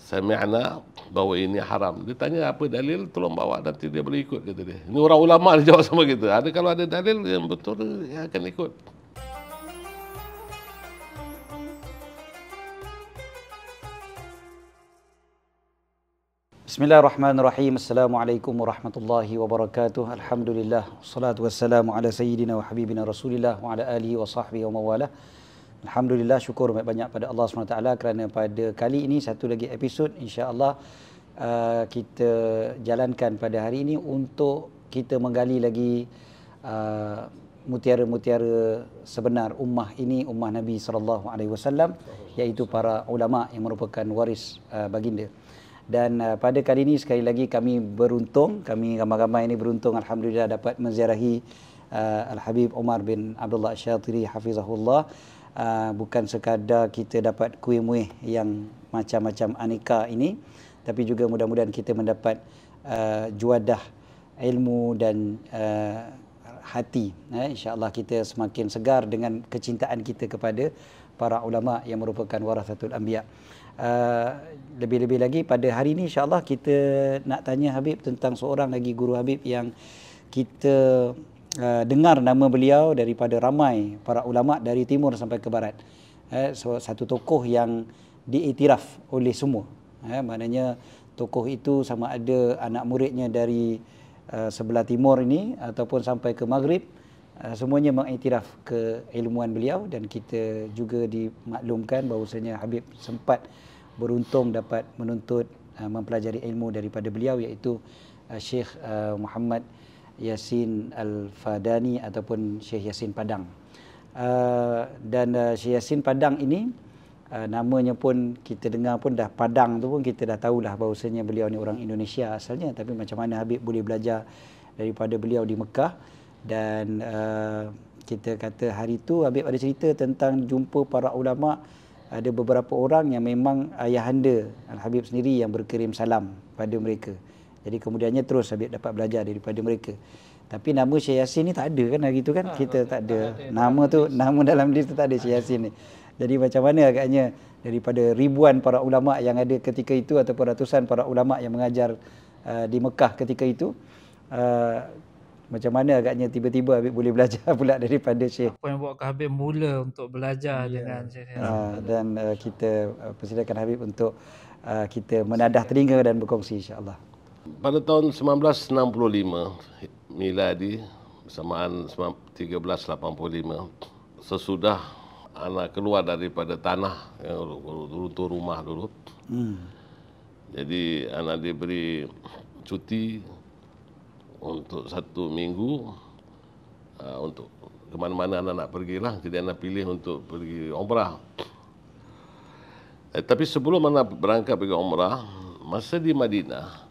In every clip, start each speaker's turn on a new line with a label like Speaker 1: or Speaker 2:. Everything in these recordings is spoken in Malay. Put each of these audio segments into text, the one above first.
Speaker 1: Sami'na bahawa ini haram. Dia tanya apa dalil, tolong bawa nanti dia boleh ikut kata dia. Ini orang ulama dia jawab sama kita. Ada kalau ada dalil yang betul dia akan ikut.
Speaker 2: Bismillahirrahmanirrahim. Assalamualaikum warahmatullahi wabarakatuh. Alhamdulillah. Salatu wassalamu ala sayyidina wa habibina rasulillah wa ala alihi wa sahbihi wa mawalah. Alhamdulillah syukur banyak pada Allah SWT kerana pada kali ini satu lagi episod insya-Allah uh, kita jalankan pada hari ini untuk kita menggali lagi uh, mutiara-mutiara sebenar ummah ini ummah Nabi sallallahu alaihi wasallam iaitu para ulama yang merupakan waris uh, baginda. Dan uh, pada kali ini sekali lagi kami beruntung, kami ramai-ramai ini beruntung alhamdulillah dapat menziarahi uh, Al Habib Umar bin Abdullah Syatiri hafizahullah. Ah, bukan sekadar kita dapat kuih-muih yang macam-macam aneka ini tapi juga mudah-mudahan kita mendapat uh, juadah ilmu dan uh, hati eh, insyaallah kita semakin segar dengan kecintaan kita kepada para ulama yang merupakan warasatul anbiya uh, lebih-lebih lagi pada hari ini insyaallah kita nak tanya Habib tentang seorang lagi guru Habib yang kita Eh, dengar nama beliau daripada ramai para ulama dari timur sampai ke barat. Eh, so, satu tokoh yang diiktiraf oleh semua. Eh, maknanya tokoh itu sama ada anak muridnya dari uh, sebelah timur ini ataupun sampai ke maghrib uh, semuanya mengiktiraf keilmuan beliau dan kita juga dimaklumkan bahawasanya Habib sempat beruntung dapat menuntut uh, mempelajari ilmu daripada beliau iaitu uh, Syekh uh, Muhammad Yasin Al-Fadani ataupun Syekh Yasin Padang. Uh, dan uh, Syekh Yasin Padang ini uh, namanya pun kita dengar pun dah Padang tu pun kita dah tahulah bahawasanya beliau ni orang Indonesia asalnya tapi macam mana Habib boleh belajar daripada beliau di Mekah dan uh, kita kata hari tu Habib ada cerita tentang jumpa para ulama ada beberapa orang yang memang ayahanda Al-Habib sendiri yang berkirim salam pada mereka. Jadi kemudiannya terus Habib dapat belajar daripada mereka. Tapi nama Syekh Yasin ni tak ada kan hari tu kan? Ha, kita tak ada. ada. Nama tu, nama dalam list tu tak ada Syekh Yasin ni. Jadi macam mana agaknya daripada ribuan para ulama yang ada ketika itu ataupun ratusan para ulama yang mengajar uh, di Mekah ketika itu uh, macam mana agaknya tiba-tiba Habib boleh belajar pula daripada Syekh.
Speaker 3: Apa yang buat Habib mula untuk belajar yeah. dengan Syekh. Uh,
Speaker 2: dan uh, kita uh, persilakan Habib untuk uh, kita menadah telinga dan berkongsi insya-Allah.
Speaker 1: Pada tahun 1965 miladi bersamaan 1385 sesudah anak keluar daripada tanah yang runtuh rumah dulu. Hmm. Jadi anak diberi cuti untuk satu minggu uh, untuk ke mana-mana anak nak pergi lah, Jadi anak pilih untuk pergi umrah. Eh, tapi sebelum anak berangkat pergi umrah, masa di Madinah,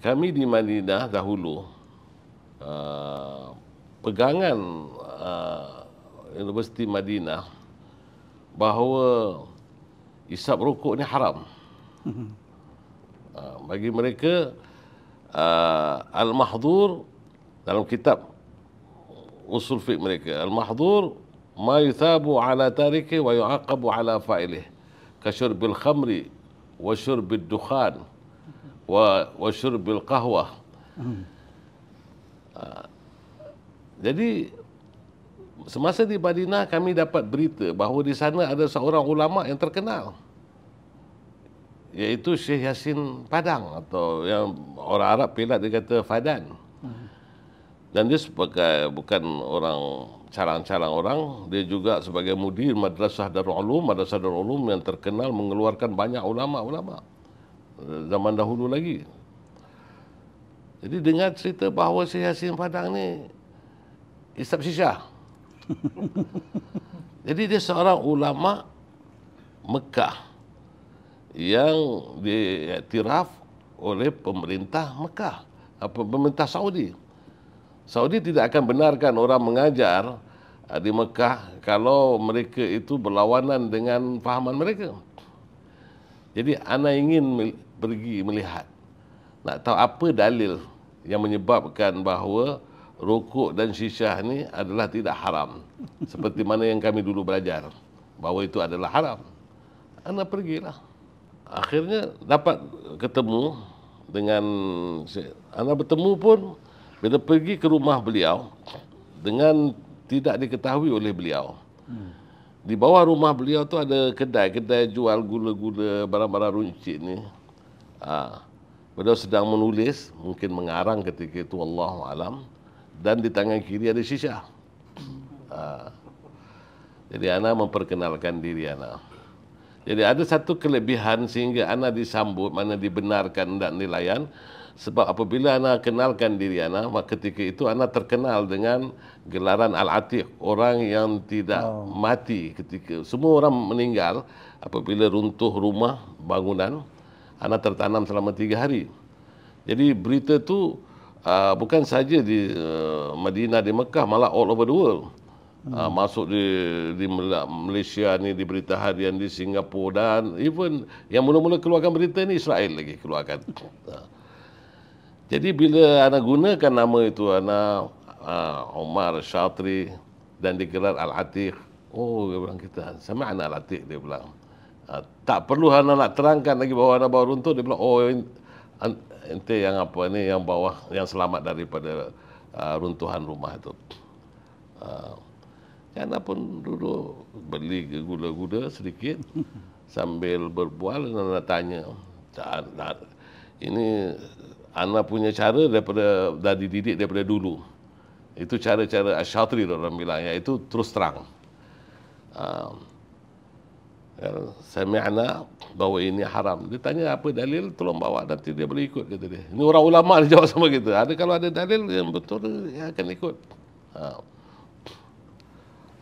Speaker 1: kami di Madinah dahulu uh, pegangan uh, Universiti Madinah bahawa isap rokok ni haram. Uh, bagi mereka uh, al mahdur dalam kitab usul fiqh mereka al mahdur ma yuthabu ala tarike wa yu'aqabu ala fa'ilih bil khamri wa bil dukhan wa wa syurbil qahwah. Hmm. Ah. Jadi semasa di Madinah kami dapat berita bahawa di sana ada seorang ulama yang terkenal yaitu Syekh Yasin Padang atau yang orang Arab pilat dia kata Fadan. Hmm. Dan dia sebagai bukan orang calang-calang orang, dia juga sebagai mudir Madrasah Darul Ulum, Madrasah Darul Ulum yang terkenal mengeluarkan banyak ulama-ulama. Eh, zaman dahulu lagi. Jadi dengar cerita bahawa Syekh Yasin Padang ni isap sisyah. Jadi dia seorang ulama Mekah yang diiktiraf oleh pemerintah Mekah, pemerintah Saudi. Saudi tidak akan benarkan orang mengajar eh, di Mekah kalau mereka itu berlawanan dengan fahaman mereka. Jadi ana ingin pergi melihat nak tahu apa dalil yang menyebabkan bahawa rokok dan syisyah ni adalah tidak haram seperti mana yang kami dulu belajar bahawa itu adalah haram anda pergilah akhirnya dapat ketemu dengan anda bertemu pun bila pergi ke rumah beliau dengan tidak diketahui oleh beliau di bawah rumah beliau tu ada kedai kedai jual gula-gula barang-barang runcit ni ha, beliau sedang menulis mungkin mengarang ketika itu Allah alam dan di tangan kiri ada sisa ha, ah. jadi ana memperkenalkan diri ana jadi ada satu kelebihan sehingga ana disambut mana dibenarkan dan nilaian sebab apabila ana kenalkan diri ana maka ketika itu ana terkenal dengan gelaran al-atiq orang yang tidak oh. mati ketika semua orang meninggal apabila runtuh rumah bangunan Ana tertanam selama tiga hari. Jadi berita tu uh, bukan saja di uh, Madinah di Mekah malah all over the world. Ah, hmm. Uh, masuk di, di Malaysia ni di berita harian di Singapura dan even yang mula-mula keluarkan berita ni Israel lagi keluarkan. Jadi bila ana gunakan nama itu ana uh, Omar Shatri dan digelar Al-Atiq. Oh, dia bilang kita, sama anak Al-Atiq dia bilang. Ah, tak perlu anak nak terangkan lagi bahawa anak bawah runtuh dia bilang oh ente yang apa ni yang bawah yang selamat daripada uh, runtuhan rumah itu. Uh, ah, anak pun dulu beli gula-gula sedikit sambil berbual dan anak tanya ini anak punya cara daripada dah dididik daripada dulu. Itu cara-cara asyatri orang bilang iaitu terus terang. Uh, saya ya, bahawa ini haram. Dia tanya apa dalil, tolong bawa nanti dia boleh ikut kata dia. Ini orang ulama dia jawab sama kita. Ada kalau ada dalil yang betul dia akan ikut. Ha.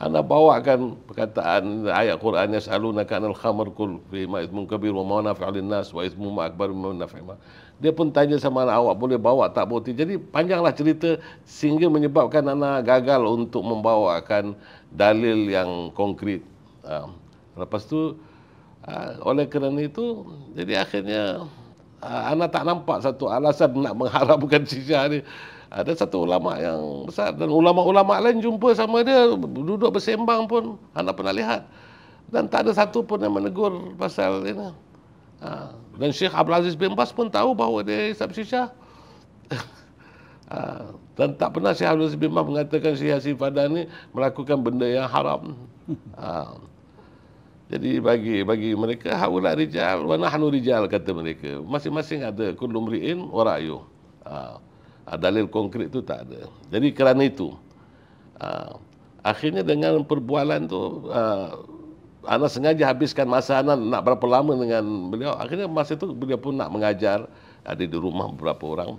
Speaker 1: Anda bawakan perkataan ayat Quran yang selalu nak anal khamr kul fi ma ithmun kabir wa ma naf'a nas wa ithmun ma akbar min naf'i ma. Dia pun tanya sama anak awak boleh bawa tak bukti. Jadi panjanglah cerita sehingga menyebabkan anak gagal untuk membawakan dalil yang konkret. Ha. Lepas tu uh, oleh kerana itu jadi akhirnya uh, ana tak nampak satu alasan nak mengharapkan sisa ni. Ah, ada satu ulama yang besar dan ulama-ulama lain jumpa sama dia duduk bersembang pun anak pernah lihat dan tak ada satu pun yang menegur pasal ini. Ha. Dan Syekh Abdul Aziz bin Bas pun tahu bahawa dia hisap syisha. Dan tak pernah Syekh Abdul Aziz bin Bas mengatakan Syekh Hasif ini melakukan benda yang haram. Ha. Jadi bagi bagi mereka haula rijal wa nahnu rijal kata mereka. Masing-masing ada kullu mriin wa ra'yu. Ha, dalil konkret tu tak ada. Jadi kerana itu ha, akhirnya dengan perbualan tu ha, Ana sengaja habiskan masa Ana nak berapa lama dengan beliau. Akhirnya masa itu beliau pun nak mengajar. Ada di rumah beberapa orang.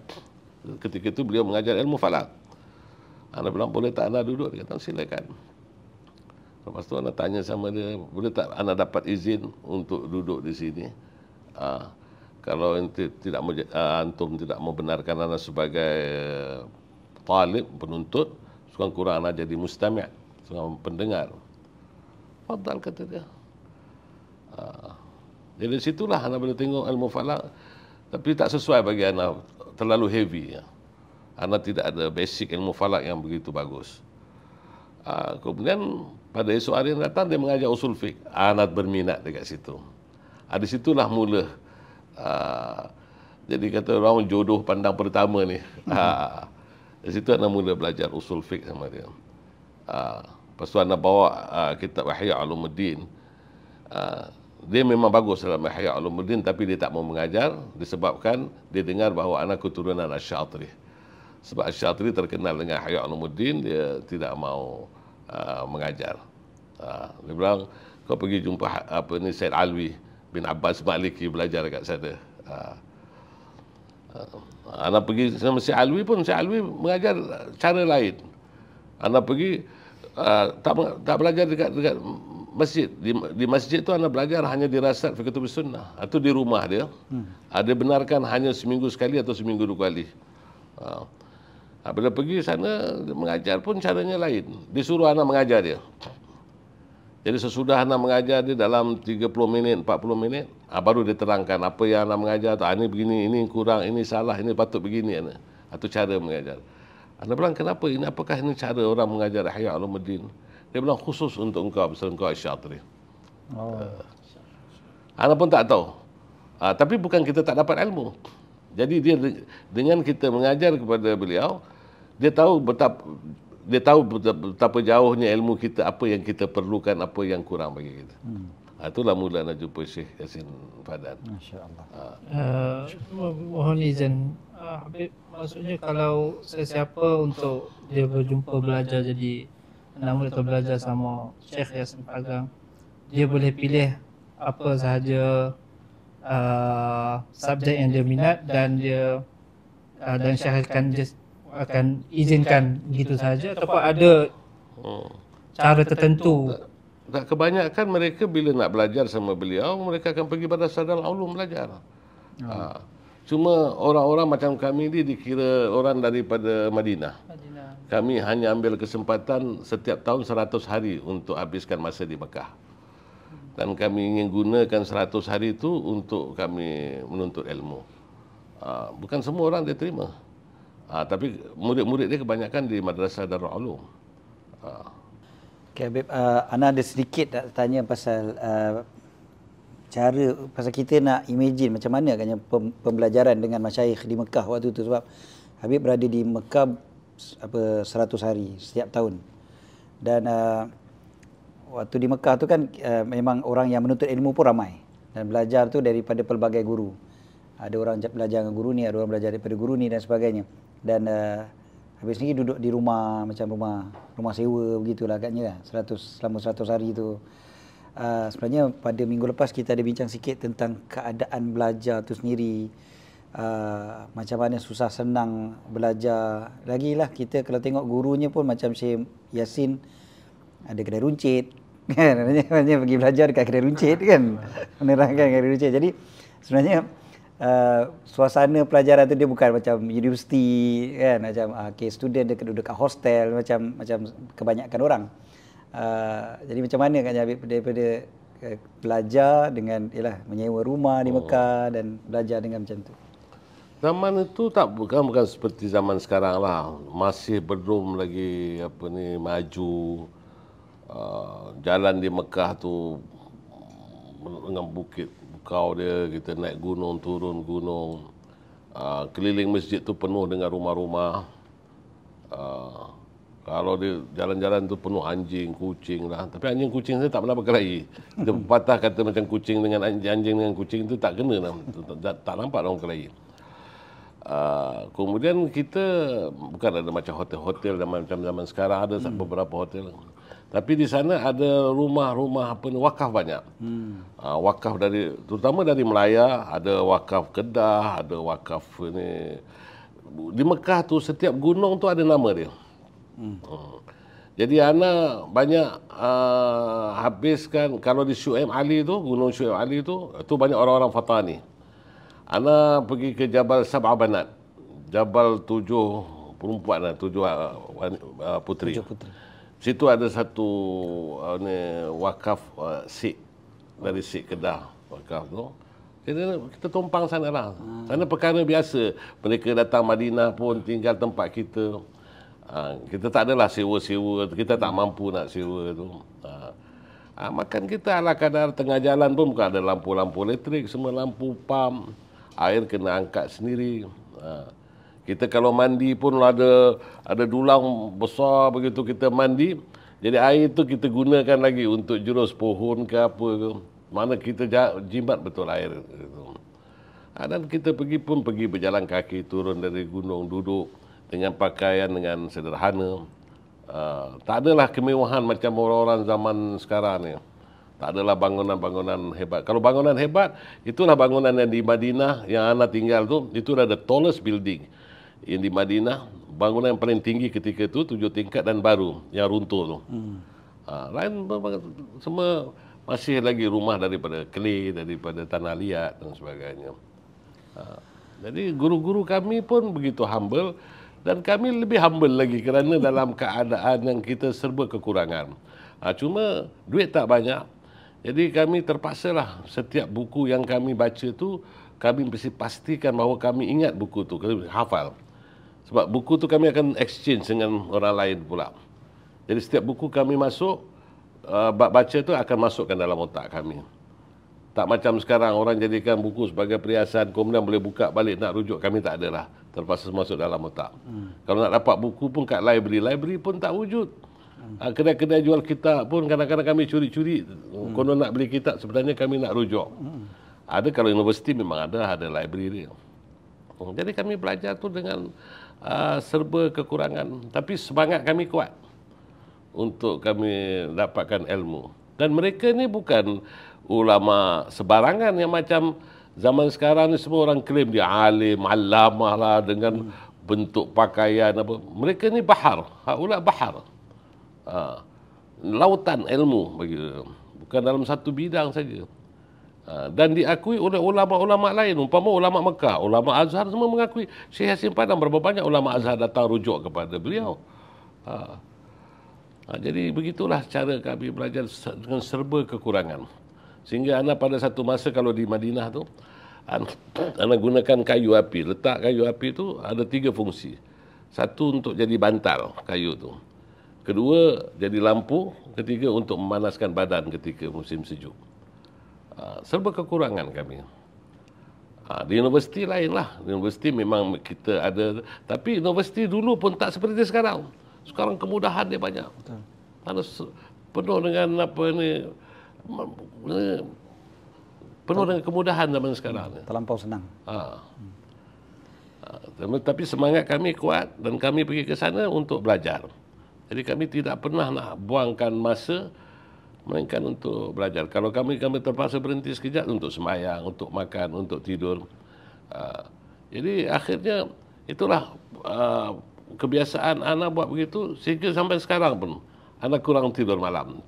Speaker 1: Ketika itu beliau mengajar ilmu falak. Ana bilang boleh tak Ana duduk. Dia kata silakan. Lepas tu anak tanya sama dia, boleh tak anak dapat izin untuk duduk di sini? Uh, kalau enti, tidak mau, uh, antum tidak mau benarkan anak sebagai uh, talib, penuntut, sekurang kurang anak jadi mustamiat, sekurang pendengar. Fadal kata dia. Uh, jadi situlah anak boleh tengok ilmu falak. Tapi tak sesuai bagi anak terlalu heavy. Ya. Anak tidak ada basic ilmu falak yang begitu bagus. Uh, kemudian pada esok hari yang datang dia mengajar usul fiqh. Anak berminat dekat situ. Uh, di situlah mula uh, jadi kata orang jodoh pandang pertama ni. Ha, di situ anak mula belajar usul fiqh sama dia. Ha, lepas tu anak bawa ha, kitab Ihya Ulumuddin. Ha, dia memang bagus dalam Ihya Ulumuddin tapi dia tak mau mengajar disebabkan dia dengar bahawa anak keturunan Asy-Syatri sebab Syatri terkenal dengan Hayat Alamuddin, dia tidak mau uh, mengajar. Uh, dia bilang, kau pergi jumpa ha-, apa ni Said Alwi bin Abbas Maliki belajar dekat sana. Uh, uh, anak pergi sama Syed Alwi pun, Syed Alwi mengajar cara lain. Anak pergi, uh, tak, tak belajar dekat, dekat masjid. Di, di masjid tu anak belajar hanya di Rasad Fikatul Sunnah. Itu ha, di rumah dia. Hmm. Uh, dia benarkan hanya seminggu sekali atau seminggu dua kali. Uh, Ha, bila pergi sana, mengajar pun caranya lain. Disuruh anak mengajar dia. Jadi sesudah anak mengajar dia dalam 30 minit, 40 minit, ha, baru dia terangkan apa yang anak mengajar. Ha, ini begini, ini kurang, ini salah, ini patut begini. Ya, ha, itu cara mengajar. Anak ha, bilang, kenapa ini? Apakah ini cara orang mengajar Ahya ya, Alamuddin? Dia bilang, khusus untuk engkau, besar engkau Asyatri. Oh. Uh, anak pun tak tahu. Ha, tapi bukan kita tak dapat ilmu. Jadi dia dengan kita mengajar kepada beliau, dia tahu betapa dia tahu betapa jauhnya ilmu kita, apa yang kita perlukan, apa yang kurang bagi kita. Hmm. Ha, itulah mula nak jumpa Syekh Yasin Fadlan. Masya-Allah.
Speaker 3: Uh, mohon izin uh, Habib, maksudnya kalau sesiapa untuk dia berjumpa belajar jadi nama atau belajar sama Syekh Yasin Fadan, dia boleh pilih apa sahaja Uh, subjek yang dia minat dan dia uh, uh, dan syah akan just akan izinkan gitu saja atau ada hmm. cara tertentu
Speaker 1: tak, kebanyakan mereka bila nak belajar sama beliau mereka akan pergi pada sadar ulum belajar hmm. ha. cuma orang-orang macam kami ni dikira orang daripada Madinah kami hanya ambil kesempatan setiap tahun 100 hari untuk habiskan masa di Mekah dan kami ingin gunakan 100 hari itu untuk kami menuntut ilmu. Ah, bukan semua orang dia terima. Ah, tapi murid-murid dia kebanyakan di Madrasah Darul Ulum. Uh. Ah.
Speaker 2: Okay, Habib. Uh, Ana ada sedikit nak tanya pasal uh, cara, pasal kita nak imagine macam mana kanya pembelajaran dengan masyaih di Mekah waktu itu. Sebab Habib berada di Mekah apa 100 hari setiap tahun. Dan uh, waktu di Mekah tu kan uh, memang orang yang menuntut ilmu pun ramai dan belajar tu daripada pelbagai guru. Ada orang belajar dengan guru ni, ada orang belajar daripada guru ni dan sebagainya. Dan uh, habis ni duduk di rumah macam rumah rumah sewa begitulah agaknya lah. 100 selama 100 hari tu. Uh, sebenarnya pada minggu lepas kita ada bincang sikit tentang keadaan belajar tu sendiri. Uh, macam mana susah senang belajar. Lagilah kita kalau tengok gurunya pun macam Syekh Yasin ada kedai runcit kan sebenarnya, sebenarnya pergi belajar dekat kedai runcit kan menerangkan kedai runcit jadi sebenarnya uh, suasana pelajaran tu dia bukan macam universiti kan macam uh, ah, okay, student dia duduk kat hostel macam macam kebanyakan orang uh, jadi macam mana kan ambil daripada uh, belajar dengan ialah menyewa rumah di oh. Mekah dan belajar dengan macam tu.
Speaker 1: Zaman itu tak bukan bukan seperti zaman sekarang lah. Masih belum lagi apa ni maju. Ah, jalan di Mekah tu mm, dengan bukit kau dia kita naik gunung turun gunung uh, keliling masjid tu penuh dengan rumah-rumah uh, kalau dia jalan-jalan tu penuh anjing, kucing lah. Tapi anjing kucing saya tak pernah berkelahi. Dia patah kata macam kucing dengan anjing, anjing dengan kucing tu tak kena lah. Tak, tak, nampak orang berkelahi. Uh, kemudian kita bukan ada macam hotel-hotel zaman macam zaman sekarang ada hmm. beberapa hotel. Tapi di sana ada rumah-rumah apa ni, wakaf banyak. Hmm. Uh, wakaf dari, terutama dari Melaya, ada wakaf Kedah, ada wakaf ni. Di Mekah tu, setiap gunung tu ada nama dia.
Speaker 3: Hmm. Uh.
Speaker 1: Jadi Ana banyak uh, habiskan, kalau di Syu'im Ali tu, gunung Syu'im Ali tu, tu banyak orang-orang Fatah ni. Ana pergi ke Jabal Sab'a Banat. Jabal tujuh perempuan lah, tujuh uh, puteri. Tujuh puteri. Situ ada satu uh, ni, wakaf uh, Sik dari Sik Kedah wakaf tu. Kita, kita tumpang ah. sana lah. Hmm. Karena perkara biasa. Mereka datang Madinah pun tinggal tempat kita. Uh, kita tak adalah sewa-sewa. Kita tak mampu nak sewa tu. Uh, uh, makan kita ala kadar tengah jalan pun bukan ada lampu-lampu elektrik. Semua lampu pam. Air kena angkat sendiri. Uh, kita kalau mandi pun ada ada dulang besar begitu kita mandi. Jadi air itu kita gunakan lagi untuk jurus pohon ke apa ke. Mana kita jimat betul air itu. Ha, dan kita pergi pun pergi berjalan kaki turun dari gunung duduk dengan pakaian dengan sederhana. Uh, tak adalah kemewahan macam orang-orang zaman sekarang ni. Tak adalah bangunan-bangunan hebat. Kalau bangunan hebat, itulah bangunan yang di Madinah yang anak tinggal tu, itu dah ada tallest building yang di Madinah bangunan yang paling tinggi ketika itu tujuh tingkat dan baru yang runtuh tu. Lain hmm. ha, semua masih lagi rumah daripada kli, daripada tanah liat dan sebagainya. Ha, jadi guru-guru kami pun begitu humble dan kami lebih humble lagi kerana dalam keadaan yang kita serba kekurangan. Ha, cuma duit tak banyak. Jadi kami terpaksa lah setiap buku yang kami baca tu kami mesti pastikan bahawa kami ingat buku tu, kami hafal. Sebab buku tu kami akan exchange dengan orang lain pula. Jadi setiap buku kami masuk, uh, baca tu akan masukkan dalam otak kami. Tak macam sekarang orang jadikan buku sebagai perhiasan, kemudian boleh buka balik nak rujuk kami tak adalah. Terpaksa masuk dalam otak. Hmm. Kalau nak dapat buku pun kat library, library pun tak wujud. Hmm. Ah, kedai-kedai jual kitab pun kadang-kadang kami curi-curi. Hmm. Kalau nak beli kitab sebenarnya kami nak rujuk. Hmm. Ada kalau universiti memang ada, ada library dia. Hmm, jadi kami belajar tu dengan Ah, serba kekurangan tapi semangat kami kuat untuk kami dapatkan ilmu dan mereka ni bukan ulama sebarangan yang macam zaman sekarang ni semua orang claim dia alim alamah lah dengan bentuk pakaian apa mereka ni bahar ulama bahar uh, lautan ilmu bagi bukan dalam satu bidang saja Ah, dan diakui oleh ulama-ulama lain umpama ulama Mekah ulama Azhar semua mengakui Syekh Hasim Padang berapa banyak ulama Azhar datang rujuk kepada beliau ha. Ha, jadi begitulah cara kami belajar dengan serba kekurangan sehingga anak pada satu masa kalau di Madinah tu anak gunakan kayu api letak kayu api tu ada tiga fungsi satu untuk jadi bantal kayu tu kedua jadi lampu ketiga untuk memanaskan badan ketika musim sejuk Ha, serba kekurangan kami. Ha, di universiti lain lah. Di universiti memang kita ada. Tapi universiti dulu pun tak seperti sekarang. Sekarang kemudahan dia banyak. Betul. penuh dengan apa ni. Penuh dengan kemudahan zaman sekarang. Terlampau senang. Uh. Tapi semangat kami kuat dan kami pergi ke sana untuk belajar. Jadi kami tidak pernah nak buangkan masa melainkan untuk belajar. Kalau kami kami terpaksa berhenti sekejap untuk semayang, untuk makan, untuk tidur. Uh, jadi akhirnya itulah uh, kebiasaan anak buat begitu sehingga sampai sekarang pun anak kurang tidur malam,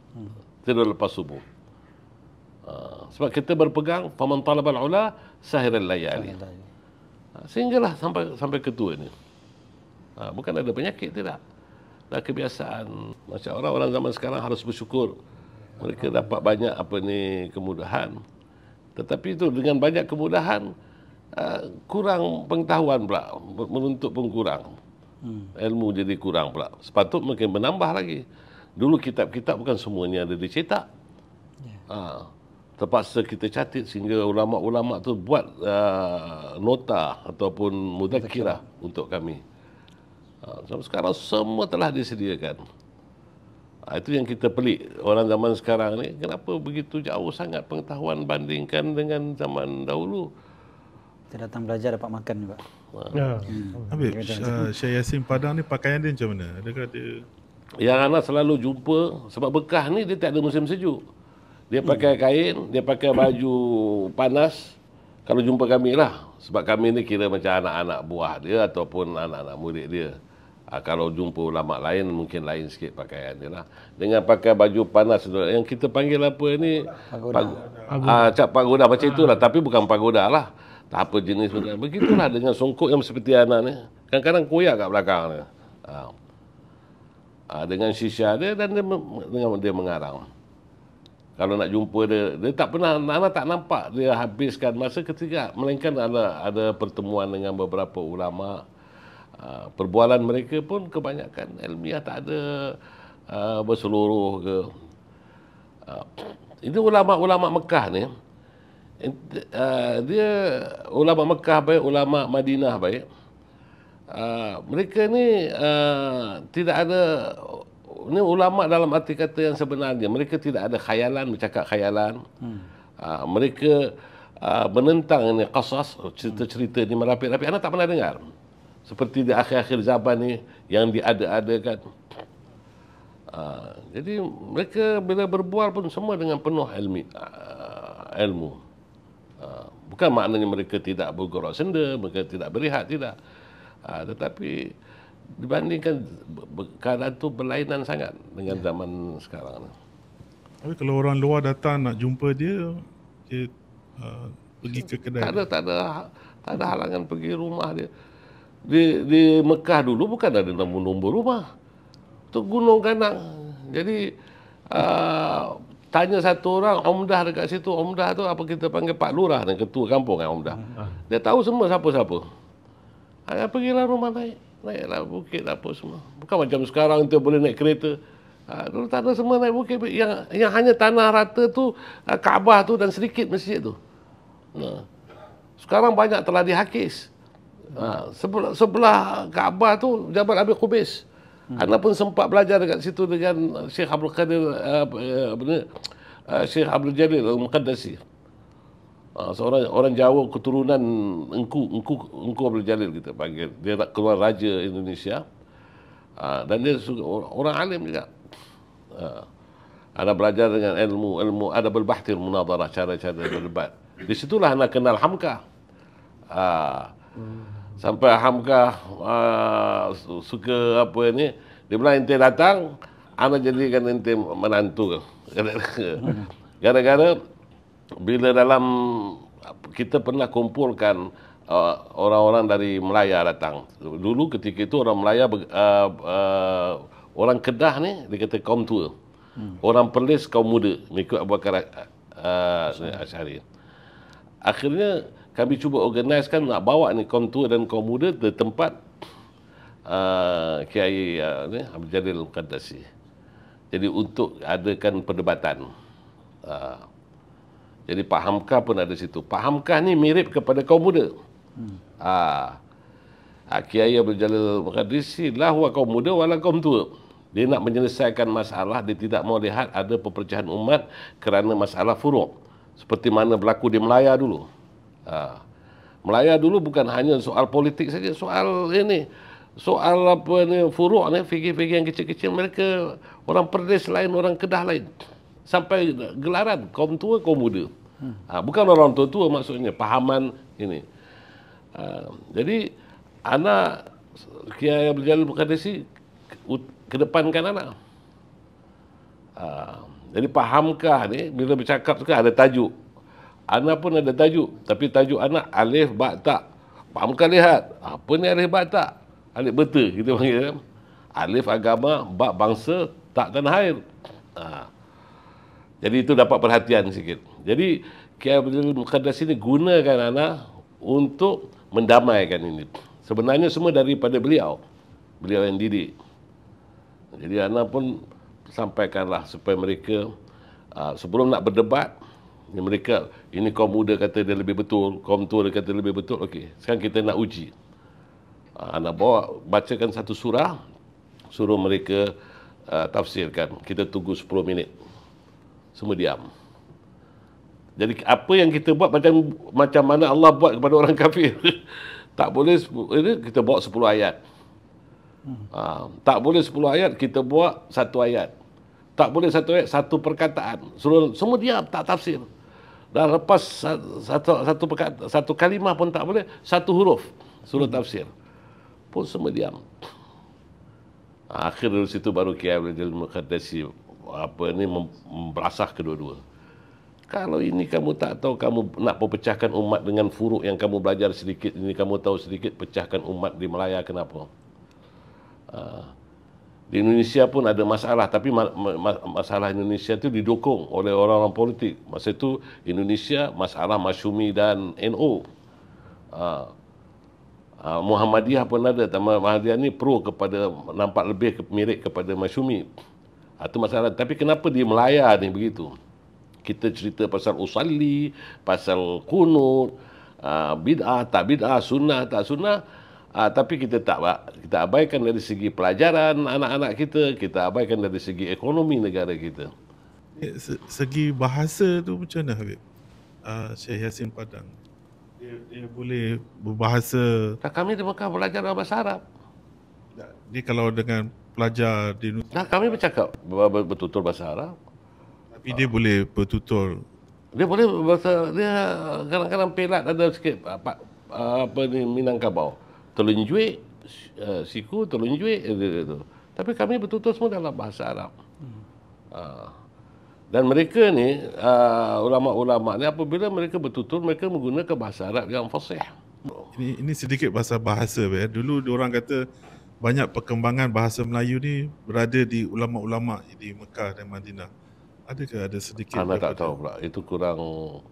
Speaker 1: tidur lepas subuh. Uh, sebab kita berpegang paman talabal ula sahiral layali. Sehinggalah sampai sampai ketua ini. bukan ada penyakit tidak. Dan kebiasaan. Masya Allah orang zaman sekarang harus bersyukur mereka dapat banyak apa ni kemudahan tetapi itu dengan banyak kemudahan ah, kurang pengetahuan pula meruntut pun kurang hmm. ilmu jadi kurang pula sepatut mungkin menambah lagi dulu kitab-kitab bukan semuanya ada dicetak ya. ha, terpaksa kita catit sehingga ulama-ulama tu buat uh, nota ataupun mudakirah untuk kami ha, sekarang semua telah disediakan Ha, itu yang kita pelik orang zaman sekarang ni. Kenapa begitu jauh sangat pengetahuan bandingkan dengan zaman dahulu? Kita datang belajar dapat makan juga. Ah.
Speaker 4: Ya. Hmm. Habib, Syekh Yassin Padang ni pakaian dia macam mana? Adakah dia...
Speaker 1: Yang anak selalu jumpa, sebab bekah ni dia tak ada musim sejuk. Dia hmm. pakai kain, dia pakai baju panas. Kalau jumpa kami lah. Sebab kami ni kira macam anak-anak buah dia ataupun anak-anak murid dia. Ha, kalau jumpa ulama lain mungkin lain sikit pakaian dia lah. Dengan pakai baju panas tu yang kita panggil apa ini Pagoda. Ah, cak pagoda macam itulah tapi bukan pagoda lah. Tak apa jenis pun. Begitulah dengan songkok yang seperti anak ni. Kadang-kadang koyak kat belakang ni. Ha. Ha, ah. ah, dengan sisa dia dan dia, dengan dia mengarang. Kalau nak jumpa dia, dia tak pernah, Nana tak nampak dia habiskan masa ketika melainkan ada, ada pertemuan dengan beberapa ulama' Ah, perbualan mereka pun kebanyakan ilmiah tak ada uh, berseluruh ke. Uh, itu ulama-ulama Mekah ni. Uh, dia ulama Mekah baik, ulama Madinah baik. Uh, mereka ni uh, tidak ada ni ulama dalam arti kata yang sebenarnya mereka tidak ada khayalan bercakap khayalan hmm. uh, mereka uh, menentang ini kasas cerita-cerita ini merapi-rapi anda tak pernah dengar seperti di akhir-akhir zaman ni yang diada-adakan. Uh, jadi mereka bila berbual pun semua dengan penuh ilmi, uh, ilmu. Uh, bukan maknanya mereka tidak bergurau senda, mereka tidak berehat, tidak. Uh, tetapi dibandingkan keadaan tu berlainan sangat dengan ya. zaman sekarang.
Speaker 4: Tapi kalau orang luar datang nak jumpa dia, dia uh, pergi ke kedai. Tak ada, tak ada,
Speaker 1: tak ada halangan pergi rumah dia di, di Mekah dulu bukan ada nombor-nombor rumah. Itu gunung ganang. Jadi, uh, tanya satu orang, Omdah dekat situ. Omdah tu apa kita panggil Pak Lurah dan ketua kampung kan Omdah. Hmm, ah. Dia tahu semua siapa-siapa. Ayah pergilah rumah naik. Naiklah bukit lah apa semua. Bukan macam sekarang tu boleh naik kereta. Ah, uh, tanah semua naik bukit. Yang, yang hanya tanah rata tu, Kaabah tu dan sedikit masjid tu. Nah. Sekarang banyak telah dihakis. Ha, sebelah, sebelah Kaabah tu Jabal Abi Qubais. Hmm. Ana pun sempat belajar dekat situ dengan Syekh Abdul Qadir eh, apa uh, Syekh Abdul Jalil Al-Muqaddasi. Uh, ah, seorang orang Jawa keturunan Engku Engku Engku Abdul Jalil kita panggil. Dia keluar raja Indonesia. Uh, dan dia suka, orang alim juga. Uh, ada belajar dengan ilmu ilmu ada berbahtir munadarah cara-cara berdebat. Di situlah anak kenal Hamka. Uh, hmm sampai Hamka uh, suka apa ini, dia bilang ente datang ana jadikan ente menantu gara-gara bila dalam kita pernah kumpulkan uh, orang-orang dari Melaya datang dulu ketika itu orang Melaya uh, uh, orang Kedah ni dia kata kaum tua Hmm. Orang Perlis kaum muda mengikut Abu Bakar uh, Asyari. Akhirnya kami cuba organize kan nak bawa ni kaum tua dan kaum muda ke tempat uh, Kiai uh, ni, Abdul Jalil Qadasi. Jadi untuk adakan perdebatan. Uh, jadi Pak Hamka pun ada situ. Pak Hamka ni mirip kepada kaum muda. Hmm. Uh, Kiai Abdul Jalil Qadasi lah kaum muda wala kaum tua. Dia nak menyelesaikan masalah, dia tidak mau lihat ada perpecahan umat kerana masalah furuk. Seperti mana berlaku di Melaya dulu. Uh, Melaya dulu bukan hanya soal politik saja, soal ini, soal apa ini, furuk ni, fikir-fikir yang kecil-kecil mereka, orang perdes lain, orang kedah lain. Sampai gelaran, kaum tua, kaum muda. Hmm. Uh, bukan orang tua-tua maksudnya, pahaman ini. Uh, jadi, anak Kiai Abdul Jalil Bukadesi, kedepankan anak. Uh, jadi pahamkah ni bila bercakap tu kan ada tajuk Ana pun ada tajuk. Tapi tajuk Ana Alif Batak. Pakamkan lihat. Apa ni Alif bata? Alif Betul kita panggil. Kan? Alif Agama Bak Bangsa Tak Tanah Air. Ha. Jadi itu dapat perhatian sikit. Jadi Kiai Abdul ini gunakan anak untuk mendamaikan ini. Sebenarnya semua daripada beliau. Beliau yang didik. Jadi anak pun sampaikanlah supaya mereka ha, sebelum nak berdebat ini mereka, ini kaum muda kata dia lebih betul, kaum tua dia kata dia lebih betul. Okey, sekarang kita nak uji. Uh, nak bawa, bacakan satu surah, suruh mereka uh, tafsirkan. Kita tunggu 10 minit. Semua diam. Jadi apa yang kita buat macam macam mana Allah buat kepada orang kafir. tak boleh eh, ini kita bawa 10 ayat. Uh, tak boleh sepuluh ayat kita buat satu ayat. Tak boleh satu ayat satu perkataan. Suruh, semua diam tak tafsir. Dah lepas satu satu perkata, satu kalimah pun tak boleh satu huruf surah hmm. tafsir pun semua diam akhir dari situ baru kiai belajar mengkadesi apa ni memberasah kedua-dua kalau ini kamu tak tahu kamu nak pecahkan umat dengan furuk yang kamu belajar sedikit ini kamu tahu sedikit pecahkan umat di Melaya kenapa ah, di Indonesia pun ada masalah tapi masalah Indonesia itu didukung oleh orang-orang politik masa itu Indonesia masalah Masyumi dan NO uh, ha. uh, ha, Muhammadiyah pun ada tapi Muhammadiyah ni pro kepada nampak lebih mirip kepada Masyumi uh, ha, itu masalah tapi kenapa di Melaya ni begitu kita cerita pasal Usali, pasal kunut uh, bid'ah tak bid'ah sunnah tak sunnah Uh, tapi kita tak kita abaikan dari segi pelajaran anak-anak kita, kita abaikan dari segi ekonomi negara kita.
Speaker 4: Eh, segi bahasa tu macam mana Habib? Uh, Syekh Yasin Padang. Dia, dia boleh berbahasa... Nah, kami di Mekah belajar bahasa Arab. Jadi kalau dengan pelajar di Nah, kami bercakap bertutur bahasa Arab. Tapi uh. dia boleh bertutur...
Speaker 1: Dia boleh bahasa... Dia kadang-kadang pelat ada sikit apa, apa ni, Minangkabau. Tolong juik uh, eh, siku tolong juik eh, gitu. Tapi kami betul-betul semua dalam bahasa Arab. Uh, dan mereka ni uh, ulama-ulama ni apabila mereka betul betul mereka menggunakan bahasa Arab yang fasih.
Speaker 4: Ini ini sedikit bahasa bahasa ya. Dulu orang kata banyak perkembangan bahasa Melayu ni berada di ulama-ulama di Mekah dan Madinah. Adakah ada sedikit?
Speaker 1: Anak tak tahu pula. Itu kurang,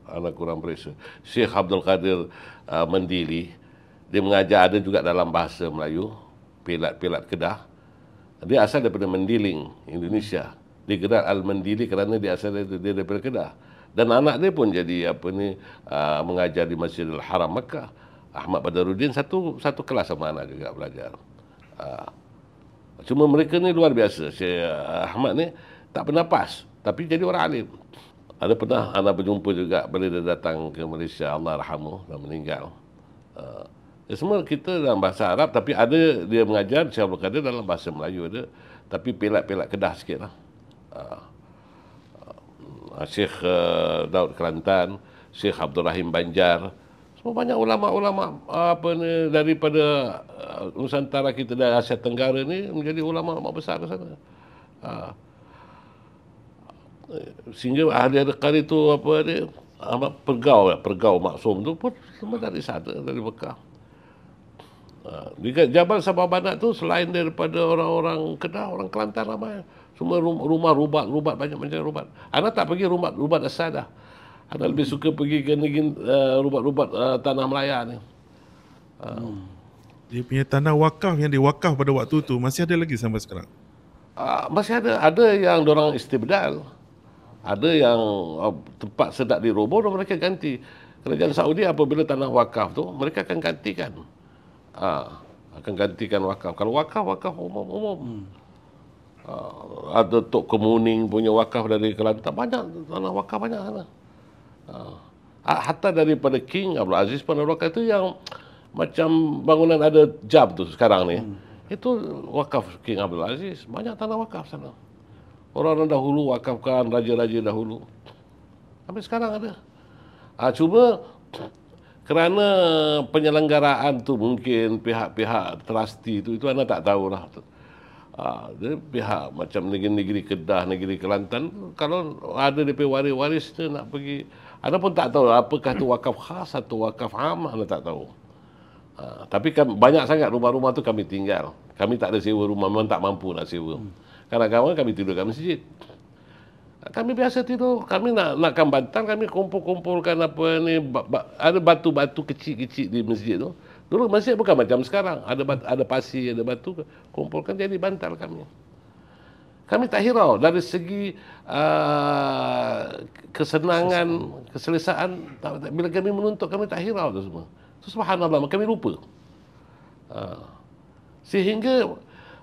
Speaker 1: anak kurang beresa. Syekh Abdul Qadir uh, Mendili, uh, dia mengajar ada juga dalam bahasa Melayu, pelat-pelat Kedah. Dia asal daripada Mendiling, Indonesia. Dia kenal Al-Mendili kerana dia asal dia daripada Kedah. Dan anak dia pun jadi apa ni uh, mengajar di Masjidil Haram Mekah. Ahmad Badaruddin satu satu kelas sama anak juga belajar. Uh, cuma mereka ni luar biasa. Si Ahmad ni tak pernah pas tapi jadi orang alim. Ada pernah anak berjumpa juga bila dia datang ke Malaysia Allah rahmuh dan meninggal. Uh, Ya, semua kita dalam bahasa Arab tapi ada dia mengajar Syekh Qadir dalam bahasa Melayu dia, tapi pelak-pelak kedah sikitlah. Ah, ah. Syekh uh, Daud Kelantan, Syekh Abdul Rahim Banjar, semua banyak ulama-ulama ah, apa ni daripada uh, Nusantara kita dari Asia Tenggara ni menjadi ulama-ulama besar ke sana. Ah. Sehingga ahli-ahli qari tu apa dia Amat pergau lah, pergau maksum tu pun semua dari sana, dari Bekal. Ha, dekat Jabal Sabah Banat tu selain daripada orang-orang Kedah, orang Kelantan ramai. Semua rumah rubat, rubat banyak macam rubat. Anak tak pergi rubat, rubat asal dah. Anak lebih suka pergi ke negin uh, eh, rubat-rubat uh, tanah Melaya ni.
Speaker 4: Uh. Hmm. Dia punya tanah wakaf yang diwakaf pada waktu tu masih ada lagi sampai sekarang?
Speaker 1: Uh, masih ada. Ada yang orang istibdal. Ada yang uh, tempat sedak diroboh dan mereka ganti. Kerajaan Saudi apabila tanah wakaf tu, mereka akan gantikan ha, akan gantikan wakaf. Kalau wakaf, wakaf umum-umum. Hmm. Ha, ada Tok Kemuning punya wakaf dari Kelantan. Banyak tanah wakaf, banyak tanah. Ah, ha, hatta daripada King Abdul Aziz pun ada wakaf. Itu yang macam bangunan ada jab tu sekarang ni. Hmm. Itu wakaf King Abdul Aziz. Banyak tanah wakaf sana. Orang-orang dahulu wakafkan, raja-raja dahulu. Sampai sekarang ada. Ha, cuma kerana penyelenggaraan tu mungkin pihak-pihak trusti tu itu anda tak tahu lah tu. Ha, pihak macam negeri-negeri Kedah, negeri Kelantan kalau ada di pewaris waris tu nak pergi anda pun tak tahu apakah tu wakaf khas atau wakaf am anda tak tahu. Ha, tapi kan banyak sangat rumah-rumah tu kami tinggal. Kami tak ada sewa rumah, memang tak mampu nak sewa. Karena hmm. kadang kami tidur kat masjid. Kami biasa tidur. Kami nak nakkan bantal, kami kumpul-kumpulkan apa ni. Ba- ba- ada batu-batu kecil-kecil di masjid tu. Dulu masjid bukan macam sekarang. Ada ada pasir, ada batu. Kumpulkan jadi bantal kami. Kami tak hirau dari segi uh, kesenangan, keselesaan. bila kami menuntut, kami tak hirau tu semua. Itu so, subhanallah, kami lupa. Uh, sehingga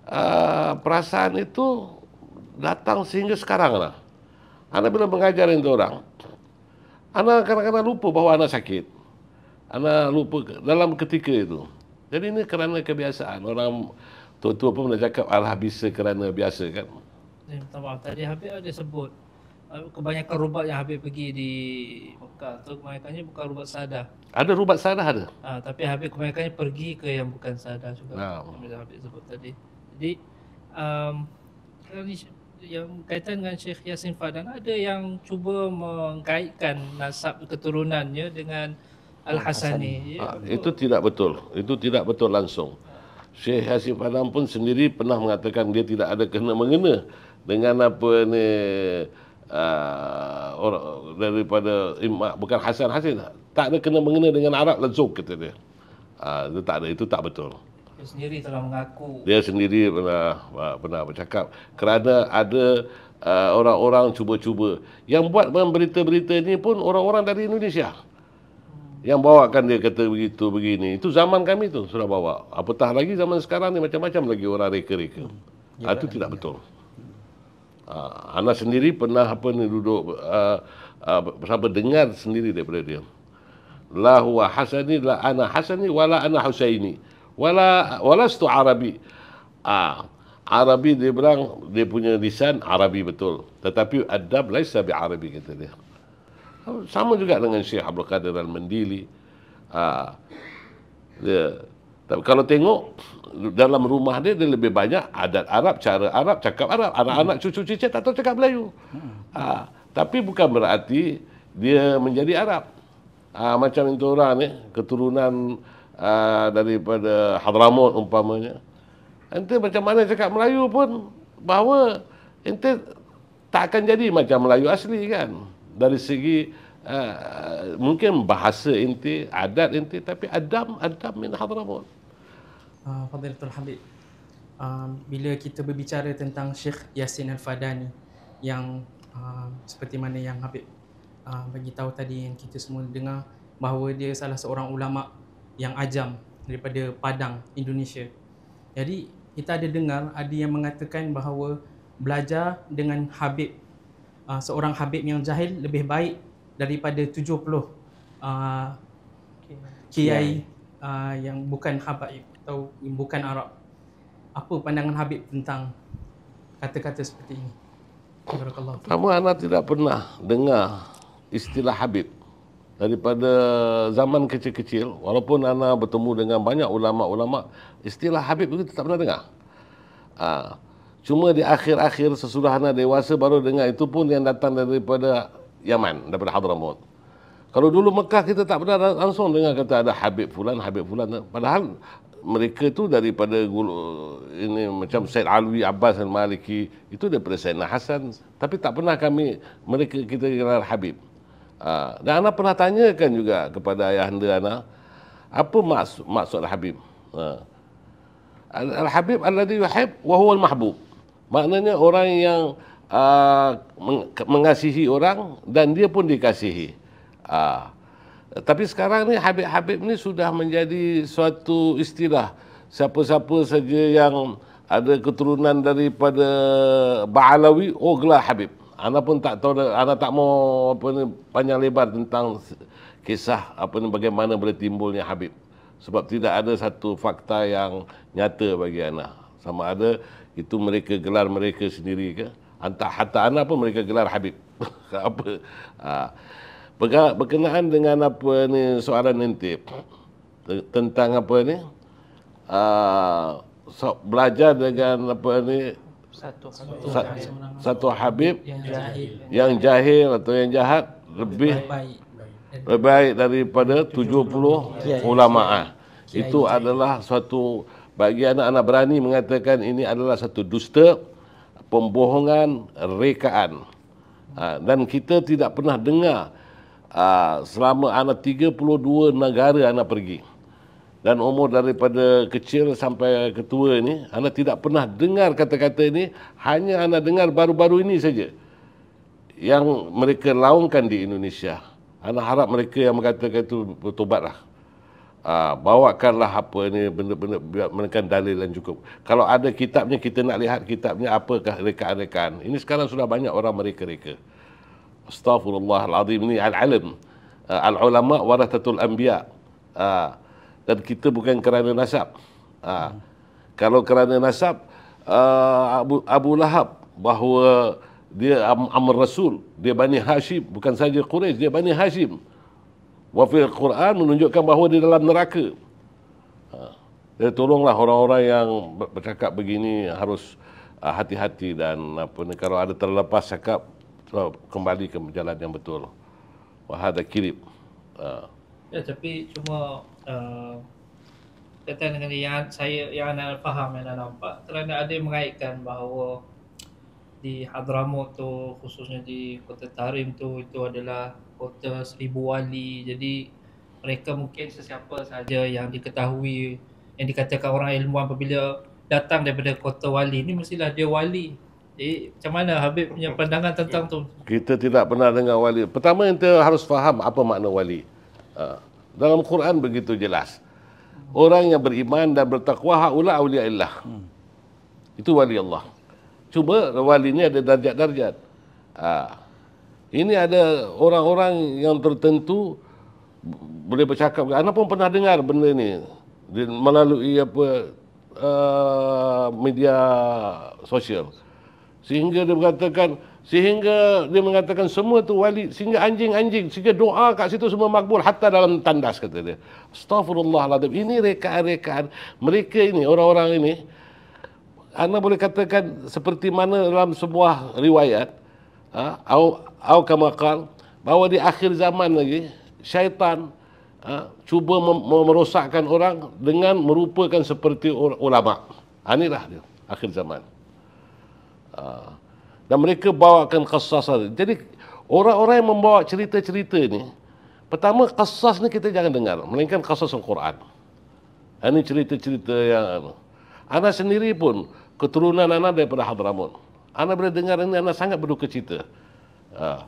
Speaker 1: uh, perasaan itu datang sehingga sekarang lah. Anak bila mengajarin dia orang, anak kadang-kadang lupa bahawa anak sakit. Anak lupa dalam ketika itu. Jadi ini kerana kebiasaan. Orang tua-tua pun dah cakap alah bisa kerana biasa kan.
Speaker 3: Minta maaf, tadi Habib ada sebut eh, kebanyakan rubat yang Habib pergi di Mekah tu kebanyakannya bukan rubat sada.
Speaker 1: Ada rubat sada ada.
Speaker 3: Ha, tapi Habib kebanyakannya pergi ke yang bukan sada juga. Nah. Habib sebut tadi. Jadi, um, yang berkaitan dengan Syekh Yasin Fadan ada yang cuba mengkaitkan nasab keturunannya dengan Al-Hasani. Ha, ya. ah, itu
Speaker 1: tidak betul. Itu tidak betul langsung. Syekh Yasin Fadan pun sendiri pernah mengatakan dia tidak ada kena mengena dengan apa ni uh, orang daripada imam bukan Hasan Hasin tak ada kena mengena dengan Arab langsung kata dia. Uh, itu tak ada itu tak betul.
Speaker 3: Dia sendiri telah mengaku.
Speaker 1: Dia sendiri pernah ah, pernah bercakap kerana ada uh, orang-orang cuba-cuba. Yang buat berita-berita ini pun orang-orang dari Indonesia. Hmm. Yang bawakan dia kata begitu begini. Itu zaman kami tu sudah bawa. Apatah lagi zaman sekarang ni macam-macam lagi orang reka-reka. Ya, itu tidak ya. betul. Uh, Ana sendiri pernah apa ni duduk uh, uh, dengar sendiri daripada dia. Lahu hasani la ana hasani wala ana husaini wala walastu arabi ah arabi dia bilang dia punya lisan arabi betul tetapi adab laisa bi arabi kata dia sama juga dengan Syekh Abdul Qadir Al-Mandili ah dia tapi kalau tengok dalam rumah dia dia lebih banyak adat Arab cara Arab cakap Arab anak-anak cucu cicit tak tahu cakap Melayu hmm. ah tapi bukan berarti dia menjadi Arab ah macam itu orang ni keturunan Ah, daripada Hadramaut umpamanya. Ente macam mana cakap Melayu pun bahawa ente tak akan jadi macam Melayu asli kan. Dari segi uh, mungkin bahasa ente, adat ente tapi Adam
Speaker 3: Adam min Hadramaut. Uh, ah, Fadilatul Habib, uh, bila kita berbicara tentang Syekh Yasin Al-Fadani yang uh, seperti mana yang Habib uh, bagi tahu tadi yang kita semua dengar bahawa dia salah seorang ulama' yang ajam daripada Padang, Indonesia. Jadi kita ada dengar ada yang mengatakan bahawa belajar dengan Habib ah, seorang Habib yang jahil lebih baik daripada 70 uh, Kiai uh, yang bukan Habib atau yang bukan Arab. Apa pandangan Habib tentang kata-kata seperti ini? Kamu
Speaker 1: anak tidak pernah dengar istilah Habib daripada zaman kecil-kecil walaupun ana bertemu dengan banyak ulama-ulama istilah habib itu tak pernah dengar ha. cuma di akhir-akhir sesudah ana dewasa baru dengar itu pun yang datang daripada Yaman daripada Hadramaut kalau dulu Mekah kita tak pernah langsung dengar kata ada habib fulan habib fulan padahal mereka tu daripada ini macam Said Alwi Abbas dan Maliki itu daripada Said Hasan tapi tak pernah kami mereka kita gelar habib Ha, dan Ana pernah tanyakan juga kepada ayah anda Ana, apa maksud, maksud Al-Habib? Ha. Al-Habib adalah yuhib wa huwa al-mahbub. Maknanya orang yang uh, mengasihi orang dan dia pun dikasihi. Ha. Tapi sekarang ni Habib-Habib ni sudah menjadi suatu istilah. Siapa-siapa saja yang ada keturunan daripada Ba'alawi, oh gelar Habib. Ana pun tak tahu Ana tak mau apa ni panjang lebar tentang kisah apa ni bagaimana boleh timbulnya Habib. Sebab tidak ada satu fakta yang nyata bagi Ana. Sama ada itu mereka gelar mereka sendiri ke. Hatta, hatta Ana pun mereka gelar Habib. apa? Ha. berkenaan dengan apa ni soalan nanti tentang apa ni uh, belajar dengan apa ni
Speaker 3: satu habib,
Speaker 1: satu habib
Speaker 3: yang, jahil.
Speaker 1: yang jahil atau yang jahat lebih baik, lebih baik daripada 70 ulama'ah. Itu adalah suatu bagi anak-anak berani mengatakan ini adalah satu dusta, pembohongan, rekaan. Ha, dan kita tidak pernah dengar ha, selama anak 32 negara anak pergi dan umur daripada kecil sampai ketua ini, anda tidak pernah dengar kata-kata ini, hanya anda dengar baru-baru ini saja yang mereka laungkan di Indonesia. Anda harap mereka yang mengatakan itu bertobatlah. Uh, bawakanlah apa ini benda-benda biar menekan dalil yang cukup. Kalau ada kitabnya, kita nak lihat kitabnya apakah rekaan-rekaan. Ini sekarang sudah banyak orang mereka-reka. Astaghfirullahaladzim ini al-alim. Uh, ah, Al-ulama' warathatul anbiya'. Ah, dan kita bukan kerana nasab. Ha. Kalau kerana nasab, uh, Abu, Abu Lahab bahawa dia Am, Amr Rasul, dia Bani Hashim, bukan saja Quraisy, dia Bani Hashim. Wafir Quran menunjukkan bahawa dia dalam neraka. Ha. Jadi tolonglah orang-orang yang bercakap begini harus uh, hati-hati dan apa ni, kalau ada terlepas cakap, kembali ke jalan yang betul. Wahada kirib. Uh.
Speaker 3: Ya, tapi cuma Uh, kata dengan yang saya yang anda faham yang anda nampak kerana ada yang mengaitkan bahawa di Hadramut tu khususnya di kota Tarim tu itu adalah kota seribu wali jadi mereka mungkin sesiapa saja yang diketahui yang dikatakan orang ilmuwan apabila datang daripada kota wali ni mestilah dia wali jadi macam mana Habib punya pandangan tentang tu
Speaker 1: kita tidak pernah dengar wali pertama yang kita harus faham apa makna wali uh. Dalam Quran begitu jelas. Orang yang beriman dan bertakwa haula auliaillah. Hmm. Itu wali Allah. Cuba wali ini ada darjat-darjat. Ha. Ini ada orang-orang yang tertentu boleh bercakap. Anda pun pernah dengar benda ini melalui apa uh, media sosial. Sehingga dia berkatakan. Sehingga dia mengatakan semua tu wali Sehingga anjing-anjing Sehingga doa kat situ semua makbul Hatta dalam tandas kata dia Astaghfirullahaladzim Ini rekaan-rekaan Mereka ini, orang-orang ini Anda boleh katakan Seperti mana dalam sebuah riwayat ha, Au kamakal Bahawa di akhir zaman lagi Syaitan ha, Cuba mem- merosakkan orang Dengan merupakan seperti ulama' Anilah ha, dia Akhir zaman dan mereka bawakan kisah jadi orang-orang yang membawa cerita-cerita ni pertama kisah ni kita jangan dengar melainkan kisah Al-Quran ini ha, cerita-cerita yang anak sendiri pun keturunan anak daripada Hadramun anak boleh dengar ini anak sangat berduka cita ha.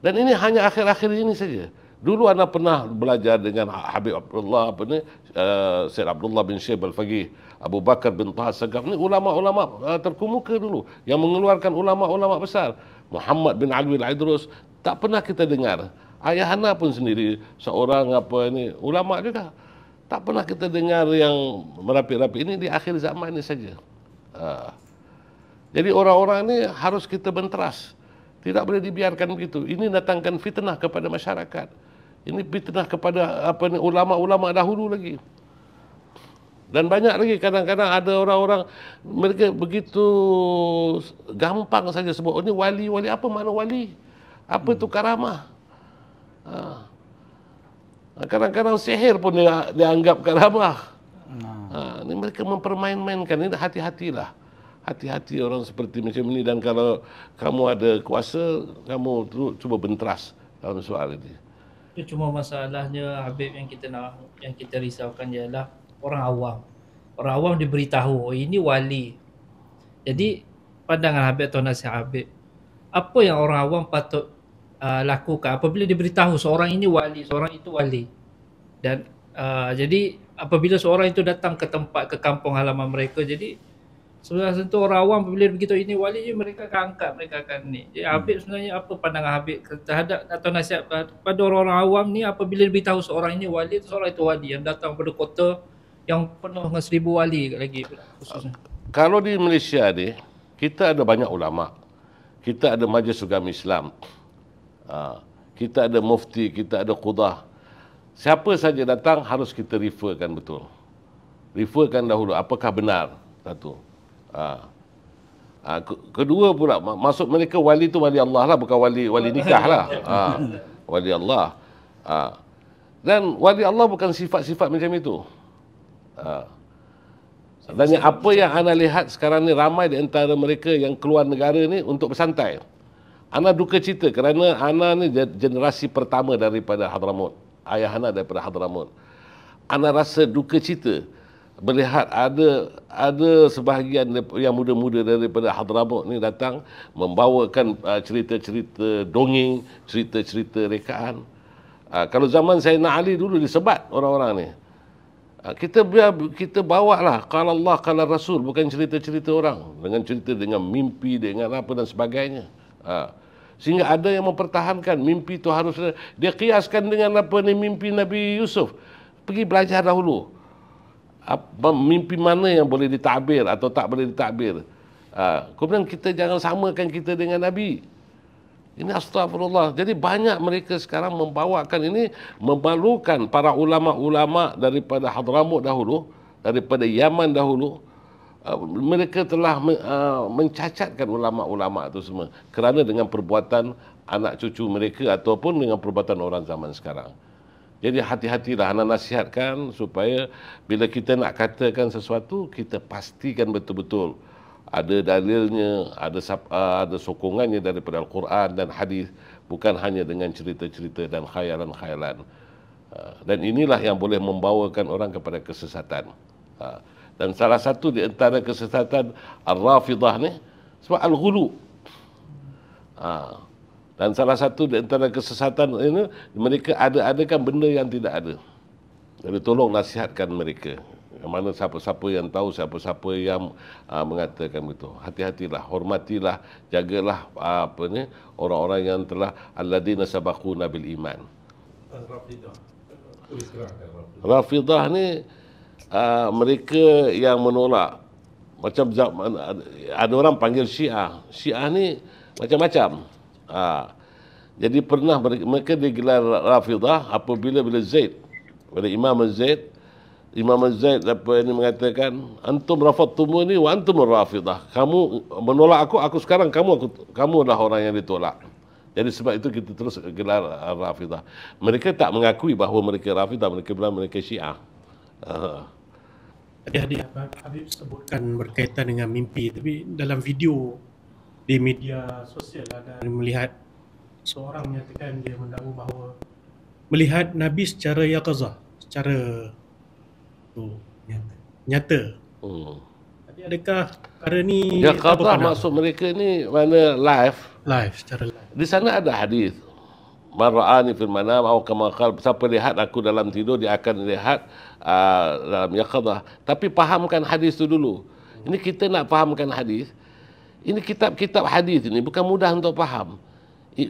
Speaker 1: dan ini hanya akhir-akhir ini saja Dulu anak pernah belajar dengan Habib Abdullah apa ni uh, eh, Syed Abdullah bin Syekh Al-Faqih. Abu Bakar bin Tahar ni ulama-ulama ah, terkemuka dulu yang mengeluarkan ulama-ulama besar. Muhammad bin Alwi Al-Idrus tak pernah kita dengar. Ayah Ana pun sendiri seorang apa ini ulama juga. Tak pernah kita dengar yang merapi-rapi ini di akhir zaman ini saja. Ah. Jadi orang-orang ini harus kita benteras. Tidak boleh dibiarkan begitu. Ini datangkan fitnah kepada masyarakat. Ini fitnah kepada apa ni ulama-ulama dahulu lagi. Dan banyak lagi kadang-kadang ada orang-orang mereka begitu gampang saja sebut oh, ini wali wali apa mana wali? Apa itu hmm. karamah? Ha. ha. Kadang-kadang sihir pun dia, dianggap karamah. Ha. Ini mereka mempermain-mainkan. Ini hati-hatilah. Hati-hati orang seperti macam ini. Dan kalau kamu ada kuasa, kamu tu, cuba bentras dalam soal ini.
Speaker 3: Itu cuma masalahnya Habib yang kita nak yang kita risaukan ialah orang awam. Orang awam diberitahu, oh, ini wali. Jadi pandangan Habib atau nasihat Habib, apa yang orang awam patut uh, lakukan apabila diberitahu seorang ini wali, seorang itu wali. Dan uh, jadi apabila seorang itu datang ke tempat, ke kampung halaman mereka, jadi sebenarnya tentu orang awam apabila begitu ini wali, mereka akan angkat, mereka akan ni. Jadi hmm. Habib sebenarnya apa pandangan Habib terhadap atau nasihat pada orang-orang awam ni apabila diberitahu seorang ini wali, seorang itu wali yang datang pada kota, yang penuh dengan seribu wali lagi khususnya.
Speaker 1: Kalau di Malaysia ni, kita ada banyak ulama. Kita ada Majlis Ugama Islam. Ah, kita ada mufti, kita ada qudah. Siapa saja datang harus kita referkan betul. Referkan dahulu apakah benar satu. Ha, kedua pula masuk mereka wali tu wali Allah lah bukan wali wali nikah lah. wali Allah. Ha. Dan wali Allah bukan sifat-sifat macam itu. Saya ha. tanya apa yang anda lihat sekarang ni ramai di antara mereka yang keluar negara ni untuk bersantai. Ana duka cita kerana Ana ni generasi pertama daripada Hadramut. Ayah Ana daripada Hadramut. Ana rasa duka cita melihat ada ada sebahagian yang muda-muda daripada Hadramut ni datang membawakan uh, cerita-cerita dongeng, cerita-cerita rekaan. Uh, kalau zaman saya nak Ali dulu disebat orang-orang ni. Ah, kita biar kita bawa lah kalau Allah kalau Rasul bukan cerita-cerita orang dengan cerita dengan mimpi dengan apa dan sebagainya ah, sehingga ada yang mempertahankan mimpi itu harus dia kiaskan dengan apa ni mimpi Nabi Yusuf pergi belajar dahulu apa, mimpi mana yang boleh ditabir atau tak boleh ditabir ah, kemudian kita jangan samakan kita dengan Nabi ini astagfirullah. Jadi banyak mereka sekarang membawakan ini memalukan para ulama-ulama daripada Hadramut dahulu, daripada Yaman dahulu. Ah, mereka telah ah, mencacatkan ulama-ulama itu semua kerana dengan perbuatan anak cucu mereka ataupun dengan perbuatan orang zaman sekarang. Jadi hati-hatilah anak nasihatkan supaya bila kita nak katakan sesuatu kita pastikan betul-betul ada dalilnya, ada ah, ada sokongannya daripada Al-Quran dan hadis bukan hanya dengan cerita-cerita dan khayalan-khayalan. Ah, dan inilah yang boleh membawakan orang kepada kesesatan. Ah, dan salah satu di antara kesesatan Al-Rafidah ni sebab Al-Ghulu. Dan salah satu di antara kesesatan ini mereka ada-adakan benda yang tidak ada. Jadi tolong nasihatkan mereka yang mana siapa-siapa yang tahu, siapa-siapa yang uh, mengatakan begitu. Hati-hatilah, hormatilah, jagalah uh, apa ni orang-orang yang telah alladzina sabaquna bil iman. Rafidah. Rafidah ni uh, mereka yang menolak macam ada orang panggil Syiah. Syiah ni macam-macam. Uh, jadi pernah mereka, mereka digelar Rafidah apabila bila Zaid, bila Imam Zaid Imam Zaid apa ini mengatakan antum tumu ni wa antum rafidah. Kamu menolak aku, aku sekarang kamu aku kamu adalah orang yang ditolak. Jadi sebab itu kita terus gelar uh, rafidah. Mereka tak mengakui bahawa mereka rafidah, mereka bilang mereka Syiah.
Speaker 3: Uh. Uh-huh. Ya, dia Habib sebutkan berkaitan dengan mimpi tapi dalam video di media sosial ada melihat seorang menyatakan dia mendakwa bahawa melihat Nabi secara yakazah, secara tu nyata. Nyata. Hmm. Tapi adakah perkara ni Ya kalau maksud
Speaker 1: mereka ni mana live? Live secara live. Di sana ada hadis. Man ra'ani fil manam aw kama qala siapa lihat aku dalam tidur dia akan lihat uh, dalam yaqadah. Tapi fahamkan hadis tu dulu. Ini kita nak fahamkan hadis. Ini kitab-kitab hadis ini bukan mudah untuk faham.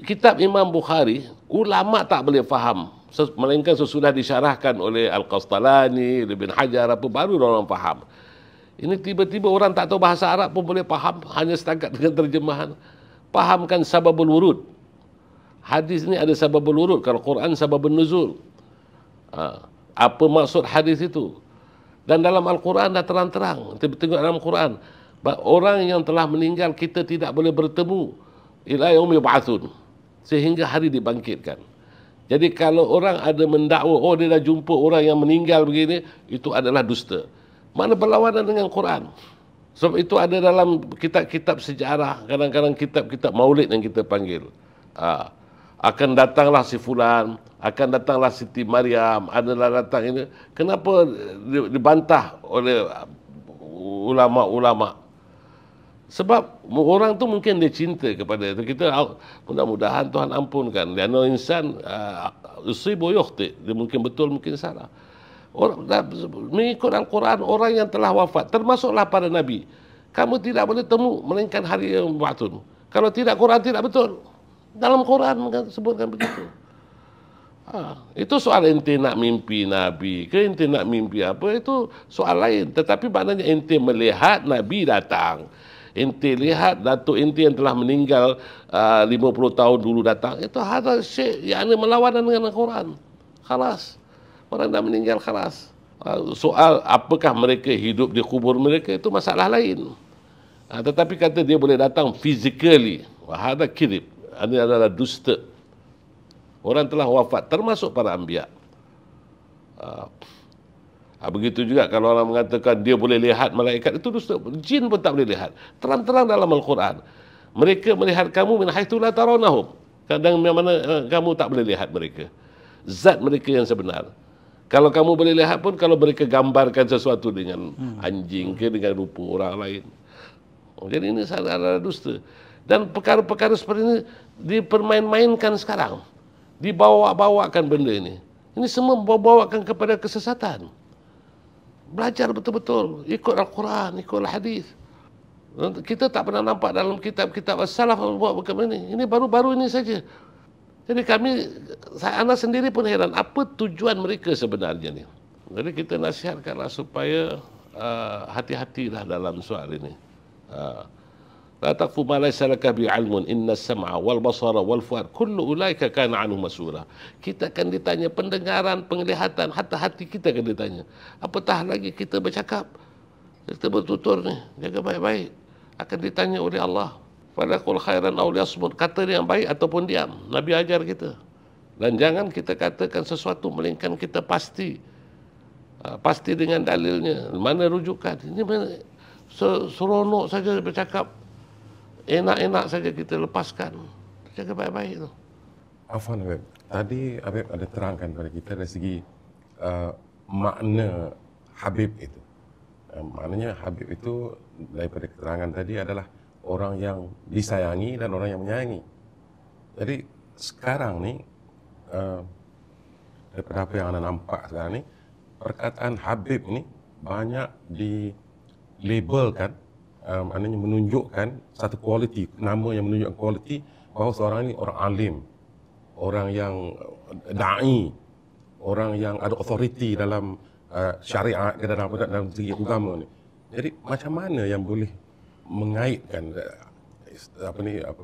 Speaker 1: Kitab Imam Bukhari ulama tak boleh faham melainkan sesudah disyarahkan oleh Al-Qastalani, Ibn Hajar apa baru orang faham. Ini tiba-tiba orang tak tahu bahasa Arab pun boleh faham hanya setakat dengan terjemahan. Fahamkan sababul wurud. Hadis ini ada sababul wurud. Kalau Quran sababul nuzul. Ha. Apa maksud hadis itu? Dan dalam Al-Quran dah terang-terang. Kita tengok dalam Quran. Orang yang telah meninggal kita tidak boleh bertemu. Ila yaum yub'athun. Sehingga hari dibangkitkan. Jadi kalau orang ada mendakwa, oh dia dah jumpa orang yang meninggal begini, itu adalah dusta. Mana berlawanan dengan Quran? Sebab itu ada dalam kitab-kitab sejarah, kadang-kadang kitab-kitab maulid yang kita panggil. Aa, ah, akan datanglah si Fulan, akan datanglah Siti Maryam, adalah datang ini. Kenapa dibantah oleh ulama-ulama' Sebab orang tu mungkin dia cinta kepada itu. Kita mudah-mudahan Tuhan ampunkan. Dia no insan ah, usibu yukhti. Dia mungkin betul, mungkin salah. Orang, mengikut Al-Quran, orang yang telah wafat, termasuklah para Nabi. Kamu tidak boleh temu melainkan hari yang batun. Kalau tidak, Quran tidak betul. Dalam Quran sebutkan begitu. Ha, itu soal inti nak mimpi Nabi ke inti nak mimpi apa itu soal lain tetapi maknanya inti melihat Nabi datang Inti lihat Datuk Inti yang telah meninggal ah, uh, 50 tahun dulu datang itu hadal syekh yang melawan dengan Al-Quran. Khalas. Orang dah meninggal khalas. Uh, soal apakah mereka hidup di kubur mereka itu masalah lain. Uh, tetapi kata dia boleh datang physically. Hadal kirib. Ini adalah dusta. Orang telah wafat termasuk para ambiak. Uh, Ha, begitu juga kalau orang mengatakan dia boleh lihat malaikat itu dusta. Jin pun tak boleh lihat. Terang-terang dalam Al-Quran. Mereka melihat kamu min haitsu la tarawnahum. Kadang mana eh, kamu tak boleh lihat mereka. Zat mereka yang sebenar. Kalau kamu boleh lihat pun kalau mereka gambarkan sesuatu dengan hmm. anjing ke dengan rupa orang lain. Oh, jadi ini sadar dusta. Dan perkara-perkara seperti ini dipermain-mainkan sekarang. Dibawa-bawakan benda ini. Ini semua membawakan kepada kesesatan belajar betul-betul ikut Al-Quran, ikut Al-Hadis. Kita tak pernah nampak dalam kitab-kitab as-salaf buat macam ini. Ini baru-baru ini saja. Jadi kami, saya anak sendiri pun heran apa tujuan mereka sebenarnya ni. Jadi kita nasihatkanlah supaya uh, hati-hatilah dalam soal ini. Uh, لا تقف ما ليس لك بعلم إن السمع والبصر والفؤاد كل أولئك كان عنه مسؤولا kita akan ditanya pendengaran penglihatan hatta hati kita akan ditanya apatah lagi kita bercakap kita bertutur ni jaga baik-baik akan ditanya oleh Allah pada kul khairan aw yasmut kata yang baik ataupun diam nabi ajar kita dan jangan kita katakan sesuatu melainkan kita pasti ha, pasti dengan dalilnya mana rujukan ini seronok saja bercakap enak-enak saja kita lepaskan. Jaga baik-baik itu.
Speaker 4: Afan Habib, tadi Habib ada terangkan kepada kita dari segi uh, makna Habib itu. Uh, maknanya Habib itu daripada keterangan tadi adalah orang yang disayangi dan orang yang menyayangi. Jadi sekarang ni uh, daripada apa yang anda nampak sekarang ni perkataan Habib ini banyak dilabelkan um, maknanya menunjukkan satu kualiti, nama yang menunjukkan kualiti bahawa seorang ini orang alim, orang yang eh, da'i, orang yang ada authority dalam uh, syariat ke dalam dalam segi agama ni. Jadi macam mana yang boleh mengaitkan eh, apa ni apa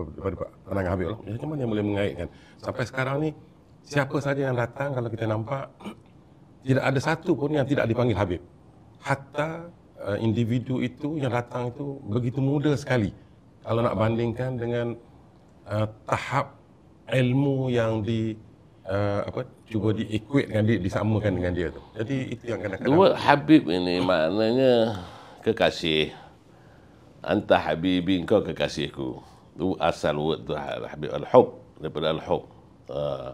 Speaker 4: penangah habib lah. Macam mana yang boleh mengaitkan sampai sekarang ni siapa saja yang datang kalau kita nampak tidak ada satu pun yang tidak dipanggil habib. Hatta Eh, individu itu yang datang itu begitu muda sekali kalau nak bandingkan dengan uh, tahap ilmu yang di uh, apa cuba diequate dengan dia disamakan dengan dia tu. Jadi itu yang kena kena.
Speaker 1: Habib ini maknanya kekasih. Anta habibi kau kekasihku. Tu asal word tu Habib al-hub daripada al-hub. Uh,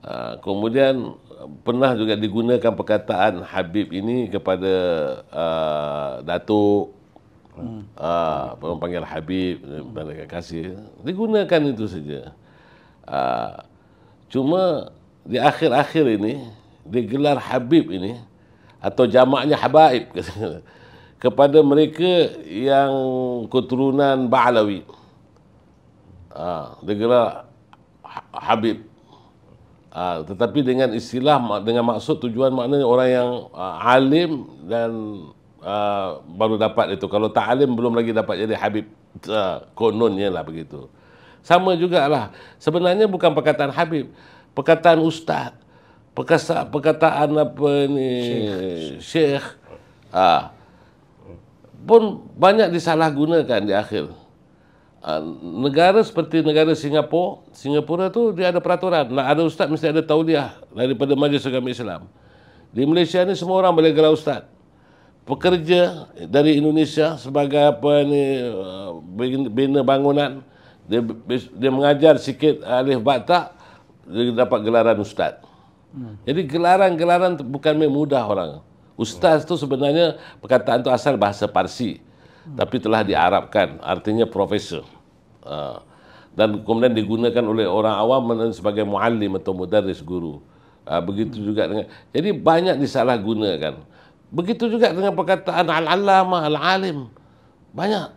Speaker 1: Ah, kemudian pernah juga digunakan perkataan Habib ini kepada uh, Datuk hmm. uh, panggil Habib balik kasih digunakan itu saja uh, cuma di akhir-akhir ini digelar Habib ini atau jamaknya Habaib kepada mereka yang keturunan Ba'lawi. Ah, ha, dia Habib. Uh, tetapi dengan istilah dengan maksud tujuan maknanya orang yang uh, alim dan uh, baru dapat itu. Kalau tak alim belum lagi dapat jadi habib uh, kononnya lah begitu. Sama juga lah Sebenarnya bukan perkataan habib, perkataan ustaz. Perkasa, perkataan apa ni? Syekh. Ah. pun banyak disalahgunakan di akhir. Ah, negara seperti negara Singapura, Singapura tu dia ada peraturan. Nak ada ustaz mesti ada tauliah daripada Majlis Agama Islam. Di Malaysia ni semua orang boleh gelar ustaz. Pekerja dari Indonesia sebagai apa ni ah, bina bangunan dia, dia mengajar sikit alif bata dia dapat gelaran ustaz. Hmm. Jadi gelaran-gelaran bukan mudah orang. Ustaz tu sebenarnya perkataan tu asal bahasa Parsi tapi telah diarabkan artinya profesor uh, dan kemudian digunakan oleh orang awam sebagai muallim atau mudarris guru uh, begitu juga dengan jadi banyak disalahgunakan begitu juga dengan perkataan al-allama al-alim banyak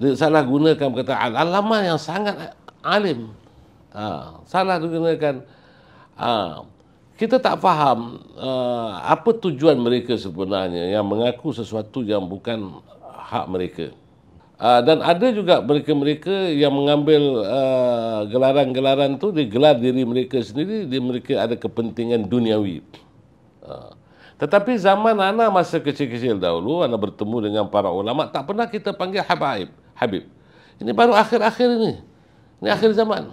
Speaker 1: disalahgunakan perkataan al-allama yang sangat alim uh, salah digunakan uh, kita tak faham uh, apa tujuan mereka sebenarnya yang mengaku sesuatu yang bukan hak mereka. Uh, dan ada juga mereka-mereka yang mengambil ah, gelaran-gelaran uh, tu di gelar diri mereka sendiri, di mereka ada kepentingan duniawi. Uh. Tetapi zaman anak masa kecil-kecil dahulu, anak bertemu dengan para ulama, tak pernah kita panggil habaib, habib. Ini baru akhir-akhir ini. Ini akhir zaman.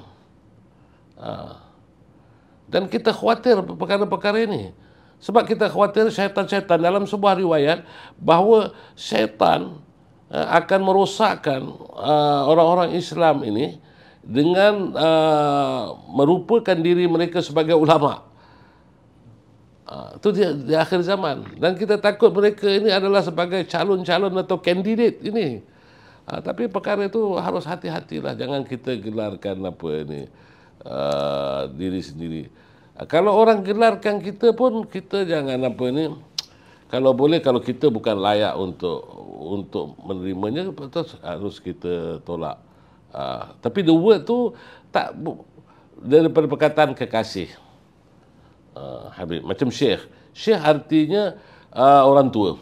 Speaker 1: Uh. Dan kita khawatir perkara-perkara ini. Sebab kita khawatir syaitan-syaitan dalam sebuah riwayat bahawa syaitan eh, akan merosakkan eh, orang-orang Islam ini dengan uh, merupakan diri mereka sebagai ulama. Ah, itu uh, di, akhir zaman dan kita takut mereka ini adalah sebagai calon-calon atau kandidat ini. Ah, tapi perkara itu harus hati-hatilah jangan kita gelarkan apa ini diri sendiri. Ha, kalau orang gelarkan kita pun kita jangan apa ni. Kalau boleh kalau kita bukan layak untuk untuk menerimanya terus harus kita tolak. Uh, tapi the word tu tak bu, daripada perkataan kekasih. Uh, Habib macam syekh. Syekh artinya uh, orang tua.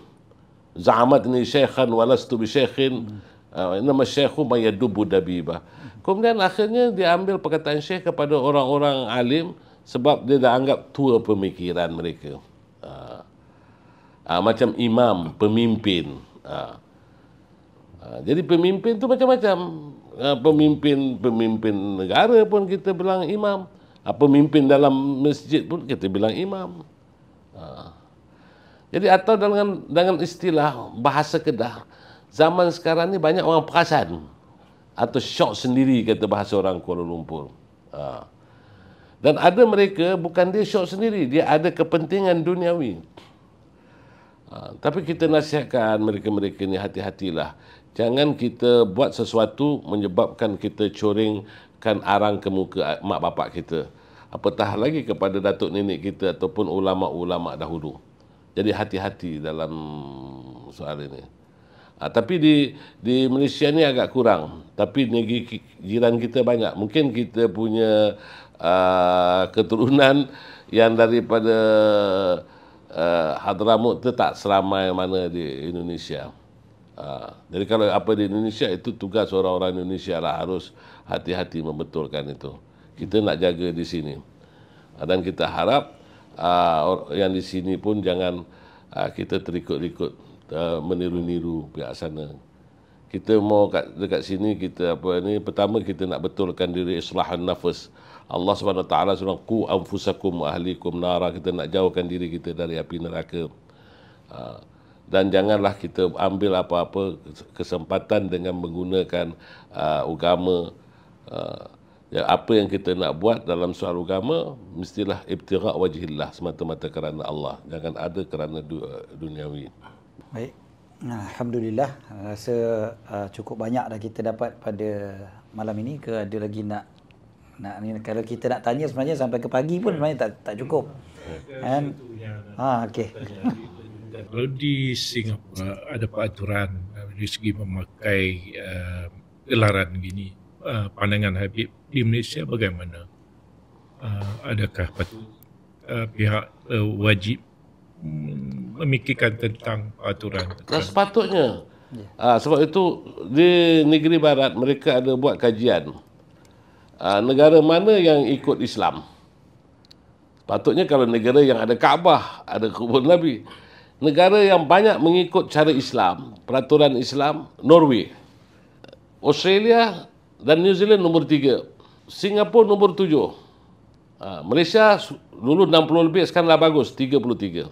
Speaker 1: Zahmat ni syekhan walastu bi syekhin. Uh, nama syekhu mayadubu dabibah. Kemudian akhirnya diambil perkataan syekh kepada orang-orang alim sebab dia dah anggap tua pemikiran mereka uh, macam imam pemimpin uh, uh, jadi pemimpin tu macam-macam uh, pemimpin pemimpin negara pun kita bilang imam uh, pemimpin dalam masjid pun kita bilang imam uh, jadi atau dengan dengan istilah bahasa kedah zaman sekarang ni banyak orang perasan atau syok sendiri kata bahasa orang Kuala Lumpur uh, dan ada mereka bukan dia syok sendiri, dia ada kepentingan duniawi. Ha, tapi kita nasihatkan mereka-mereka ni hati-hatilah. Jangan kita buat sesuatu menyebabkan kita curingkan arang ke muka mak bapak kita. Apatah lagi kepada datuk nenek kita ataupun ulama-ulama dahulu. Jadi hati-hati dalam soal ini. Ha, tapi di di Malaysia ni agak kurang. Tapi negeri jiran kita banyak. Mungkin kita punya Ah, keturunan yang daripada uh, ah, Hadramut itu tak seramai mana di Indonesia. Uh, jadi kalau apa di Indonesia itu tugas orang-orang Indonesia lah harus hati-hati membetulkan itu. Kita nak jaga di sini. Uh, dan kita harap uh, yang di sini pun jangan uh, kita terikut-ikut uh, meniru-niru pihak sana. Kita mau kat, dekat sini kita apa ni pertama kita nak betulkan diri islahan nafas. Allah SWT suruh ku anfusakum ahlikum nara kita nak jauhkan diri kita dari api neraka ha, dan janganlah kita ambil apa-apa kesempatan dengan menggunakan ha, agama ha, ya, apa yang kita nak buat dalam soal agama mestilah ibtirak wajihillah semata-mata kerana Allah jangan ada kerana
Speaker 2: du- eh, duniawi baik Alhamdulillah rasa uh, cukup banyak dah kita dapat pada malam ini ke ada lagi nak nak ni kalau kita nak tanya sebenarnya sampai ke pagi pun sebenarnya tak tak cukup. Kan? Ha okey.
Speaker 4: Kalau di Singapura ada peraturan eh, dari segi memakai uh, gelaran gini uh, pandangan Habib di Malaysia bagaimana? Uh, adakah patut uh, pihak uh, wajib hmm, memikirkan tentang peraturan?
Speaker 1: Tak sepatutnya. Uh, sebab itu di negeri barat mereka ada buat kajian. Ah, negara mana yang ikut Islam? Patutnya kalau negara yang ada Kaabah, ada kubur Nabi. Negara yang banyak mengikut cara Islam, peraturan Islam, Norway. Australia dan New Zealand nombor tiga. Singapura nombor tujuh. Ah, Malaysia dulu 60 lebih, sekarang dah bagus, 33.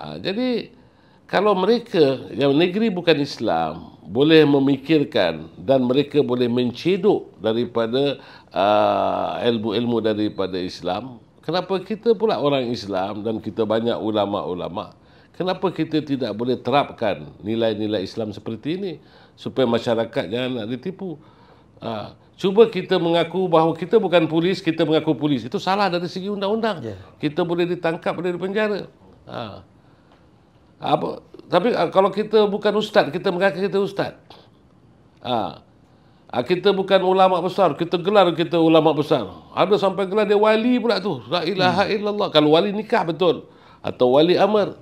Speaker 1: Ah, jadi, kalau mereka yang negeri bukan Islam, boleh memikirkan dan mereka boleh menceduk daripada uh, ah, ilmu-ilmu daripada Islam, kenapa kita pula orang Islam dan kita banyak ulama-ulama, kenapa kita tidak boleh terapkan nilai-nilai Islam seperti ini supaya masyarakat jangan nak ditipu? Uh, cuba kita mengaku bahawa kita bukan polis, kita mengaku polis. Itu salah dari segi undang-undang. Yeah. Kita boleh ditangkap boleh penjara. Uh. Apa? Tapi uh, kalau kita bukan ustaz, kita mengaku kita ustaz. Uh. Ah, kita bukan ulama besar, kita gelar kita ulama besar. Ada sampai gelar dia wali pula tu. La ilaha hmm. illallah. Kalau wali nikah betul atau wali amr.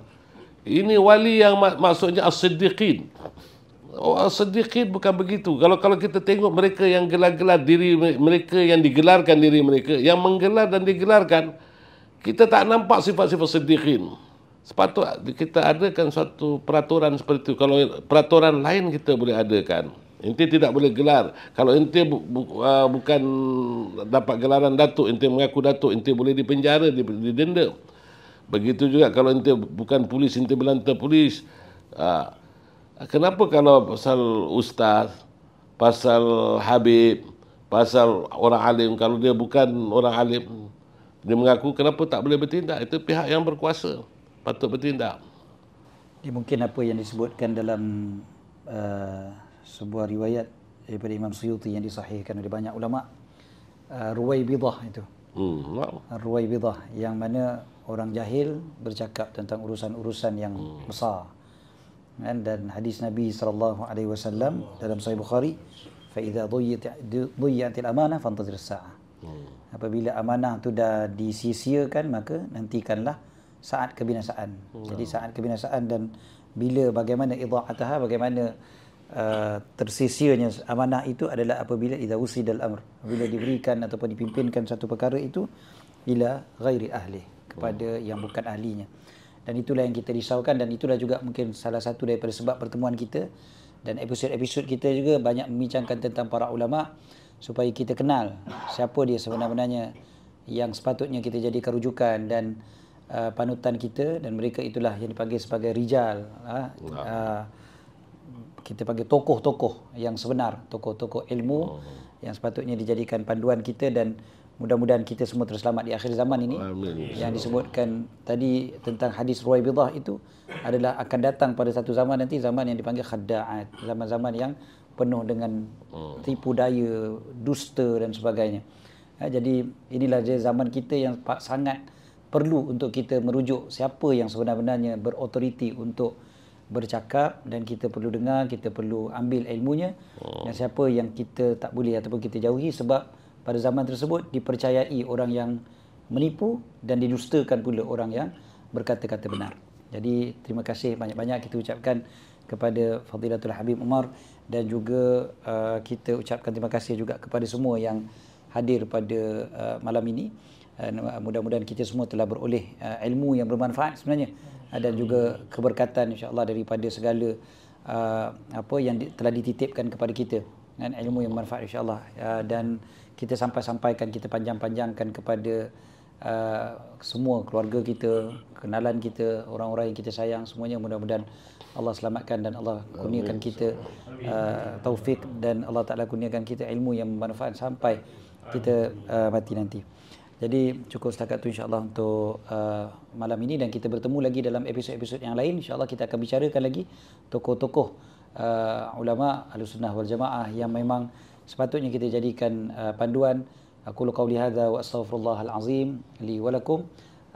Speaker 1: Ini wali yang mak maksudnya as-siddiqin. Oh, as-siddiqin bukan begitu. Kalau kalau kita tengok mereka yang gelar-gelar diri mereka yang digelarkan diri mereka, yang menggelar dan digelarkan kita tak nampak sifat-sifat siddiqin. Sepatutnya kita adakan satu peraturan seperti itu. Kalau peraturan lain kita boleh adakan. Inti tidak boleh gelar. Kalau inti bu, bu, uh, bukan dapat gelaran datuk, inti mengaku datuk, inti boleh dipenjara, didenda. Begitu juga kalau inti bukan polis, inti belanta polis. Uh, kenapa kalau pasal ustaz, pasal habib, pasal orang alim, kalau dia bukan orang alim, dia mengaku kenapa tak boleh bertindak? Itu pihak yang berkuasa patut bertindak.
Speaker 2: Ini mungkin apa yang disebutkan dalam... Uh sebuah riwayat daripada Imam Suyuti yang disahihkan oleh banyak ulama uh, bidah itu hmm. bidah yang mana orang jahil bercakap tentang urusan-urusan yang hmm. besar dan, dan hadis Nabi sallallahu alaihi wasallam dalam sahih Bukhari fa idza dhuyyat amanah fantazir sa'ah hmm. apabila amanah itu dah disisiakan maka nantikanlah saat kebinasaan hmm. jadi saat kebinasaan dan bila bagaimana idha'ataha bagaimana Eh, tersisinya amanah itu adalah apabila idza usidal amr bila diberikan ataupun dipimpinkan satu perkara itu ila ghairi ahli kepada hmm. yang bukan ahlinya dan itulah yang kita risaukan dan itulah juga mungkin salah satu daripada sebab pertemuan kita dan episod-episod kita juga banyak membincangkan tentang para ulama supaya kita kenal siapa dia sebenarnya yang sepatutnya kita jadi kerujukan dan uh, panutan kita dan mereka itulah yang dipanggil sebagai rijal uh, uh, kita panggil tokoh-tokoh yang sebenar, tokoh-tokoh ilmu oh. yang sepatutnya dijadikan panduan kita dan mudah-mudahan kita semua terselamat di akhir zaman ini. Amin. Yang disebutkan tadi tentang hadis Ruwai Bidah itu adalah akan datang pada satu zaman nanti zaman yang dipanggil khadaat, zaman-zaman yang penuh dengan oh. tipu daya, dusta dan sebagainya. Ha, jadi inilah dia zaman kita yang sangat perlu untuk kita merujuk siapa yang sebenar-benarnya berautoriti untuk bercakap dan kita perlu dengar, kita perlu ambil ilmunya. Oh. Dan siapa yang kita tak boleh ataupun kita jauhi sebab pada zaman tersebut dipercayai orang yang menipu dan didustakan pula orang yang berkata-kata benar. Jadi terima kasih banyak-banyak kita ucapkan kepada Fadilatul Habib Umar dan juga uh, kita ucapkan terima kasih juga kepada semua yang hadir pada uh, malam ini. Uh, mudah-mudahan kita semua telah beroleh uh, ilmu yang bermanfaat sebenarnya. Ah, dan juga keberkatan insyaallah daripada segala uh, apa yang di, telah dititipkan kepada kita dan ilmu yang bermanfaat insyaallah uh, dan kita sampai-sampaikan kita panjang-panjangkan kepada uh, semua keluarga kita, kenalan kita, orang-orang yang kita sayang semuanya mudah-mudahan Allah selamatkan dan Allah kurniakan kita uh, taufik dan Allah Taala kurniakan kita ilmu yang bermanfaat sampai kita uh, mati nanti. Jadi cukup setakat itu insyaAllah untuk uh, malam ini dan kita bertemu lagi dalam episod-episod yang lain. InsyaAllah kita akan bicarakan lagi tokoh-tokoh uh, ulama ahli sunnah wal jamaah yang memang sepatutnya kita jadikan uh, panduan. Aku lukau lihada wa astaghfirullahalazim li walakum.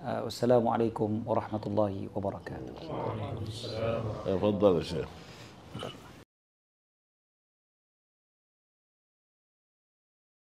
Speaker 2: Uh, wassalamualaikum warahmatullahi wabarakatuh. Waalaikumsalam. Ya, Fadal,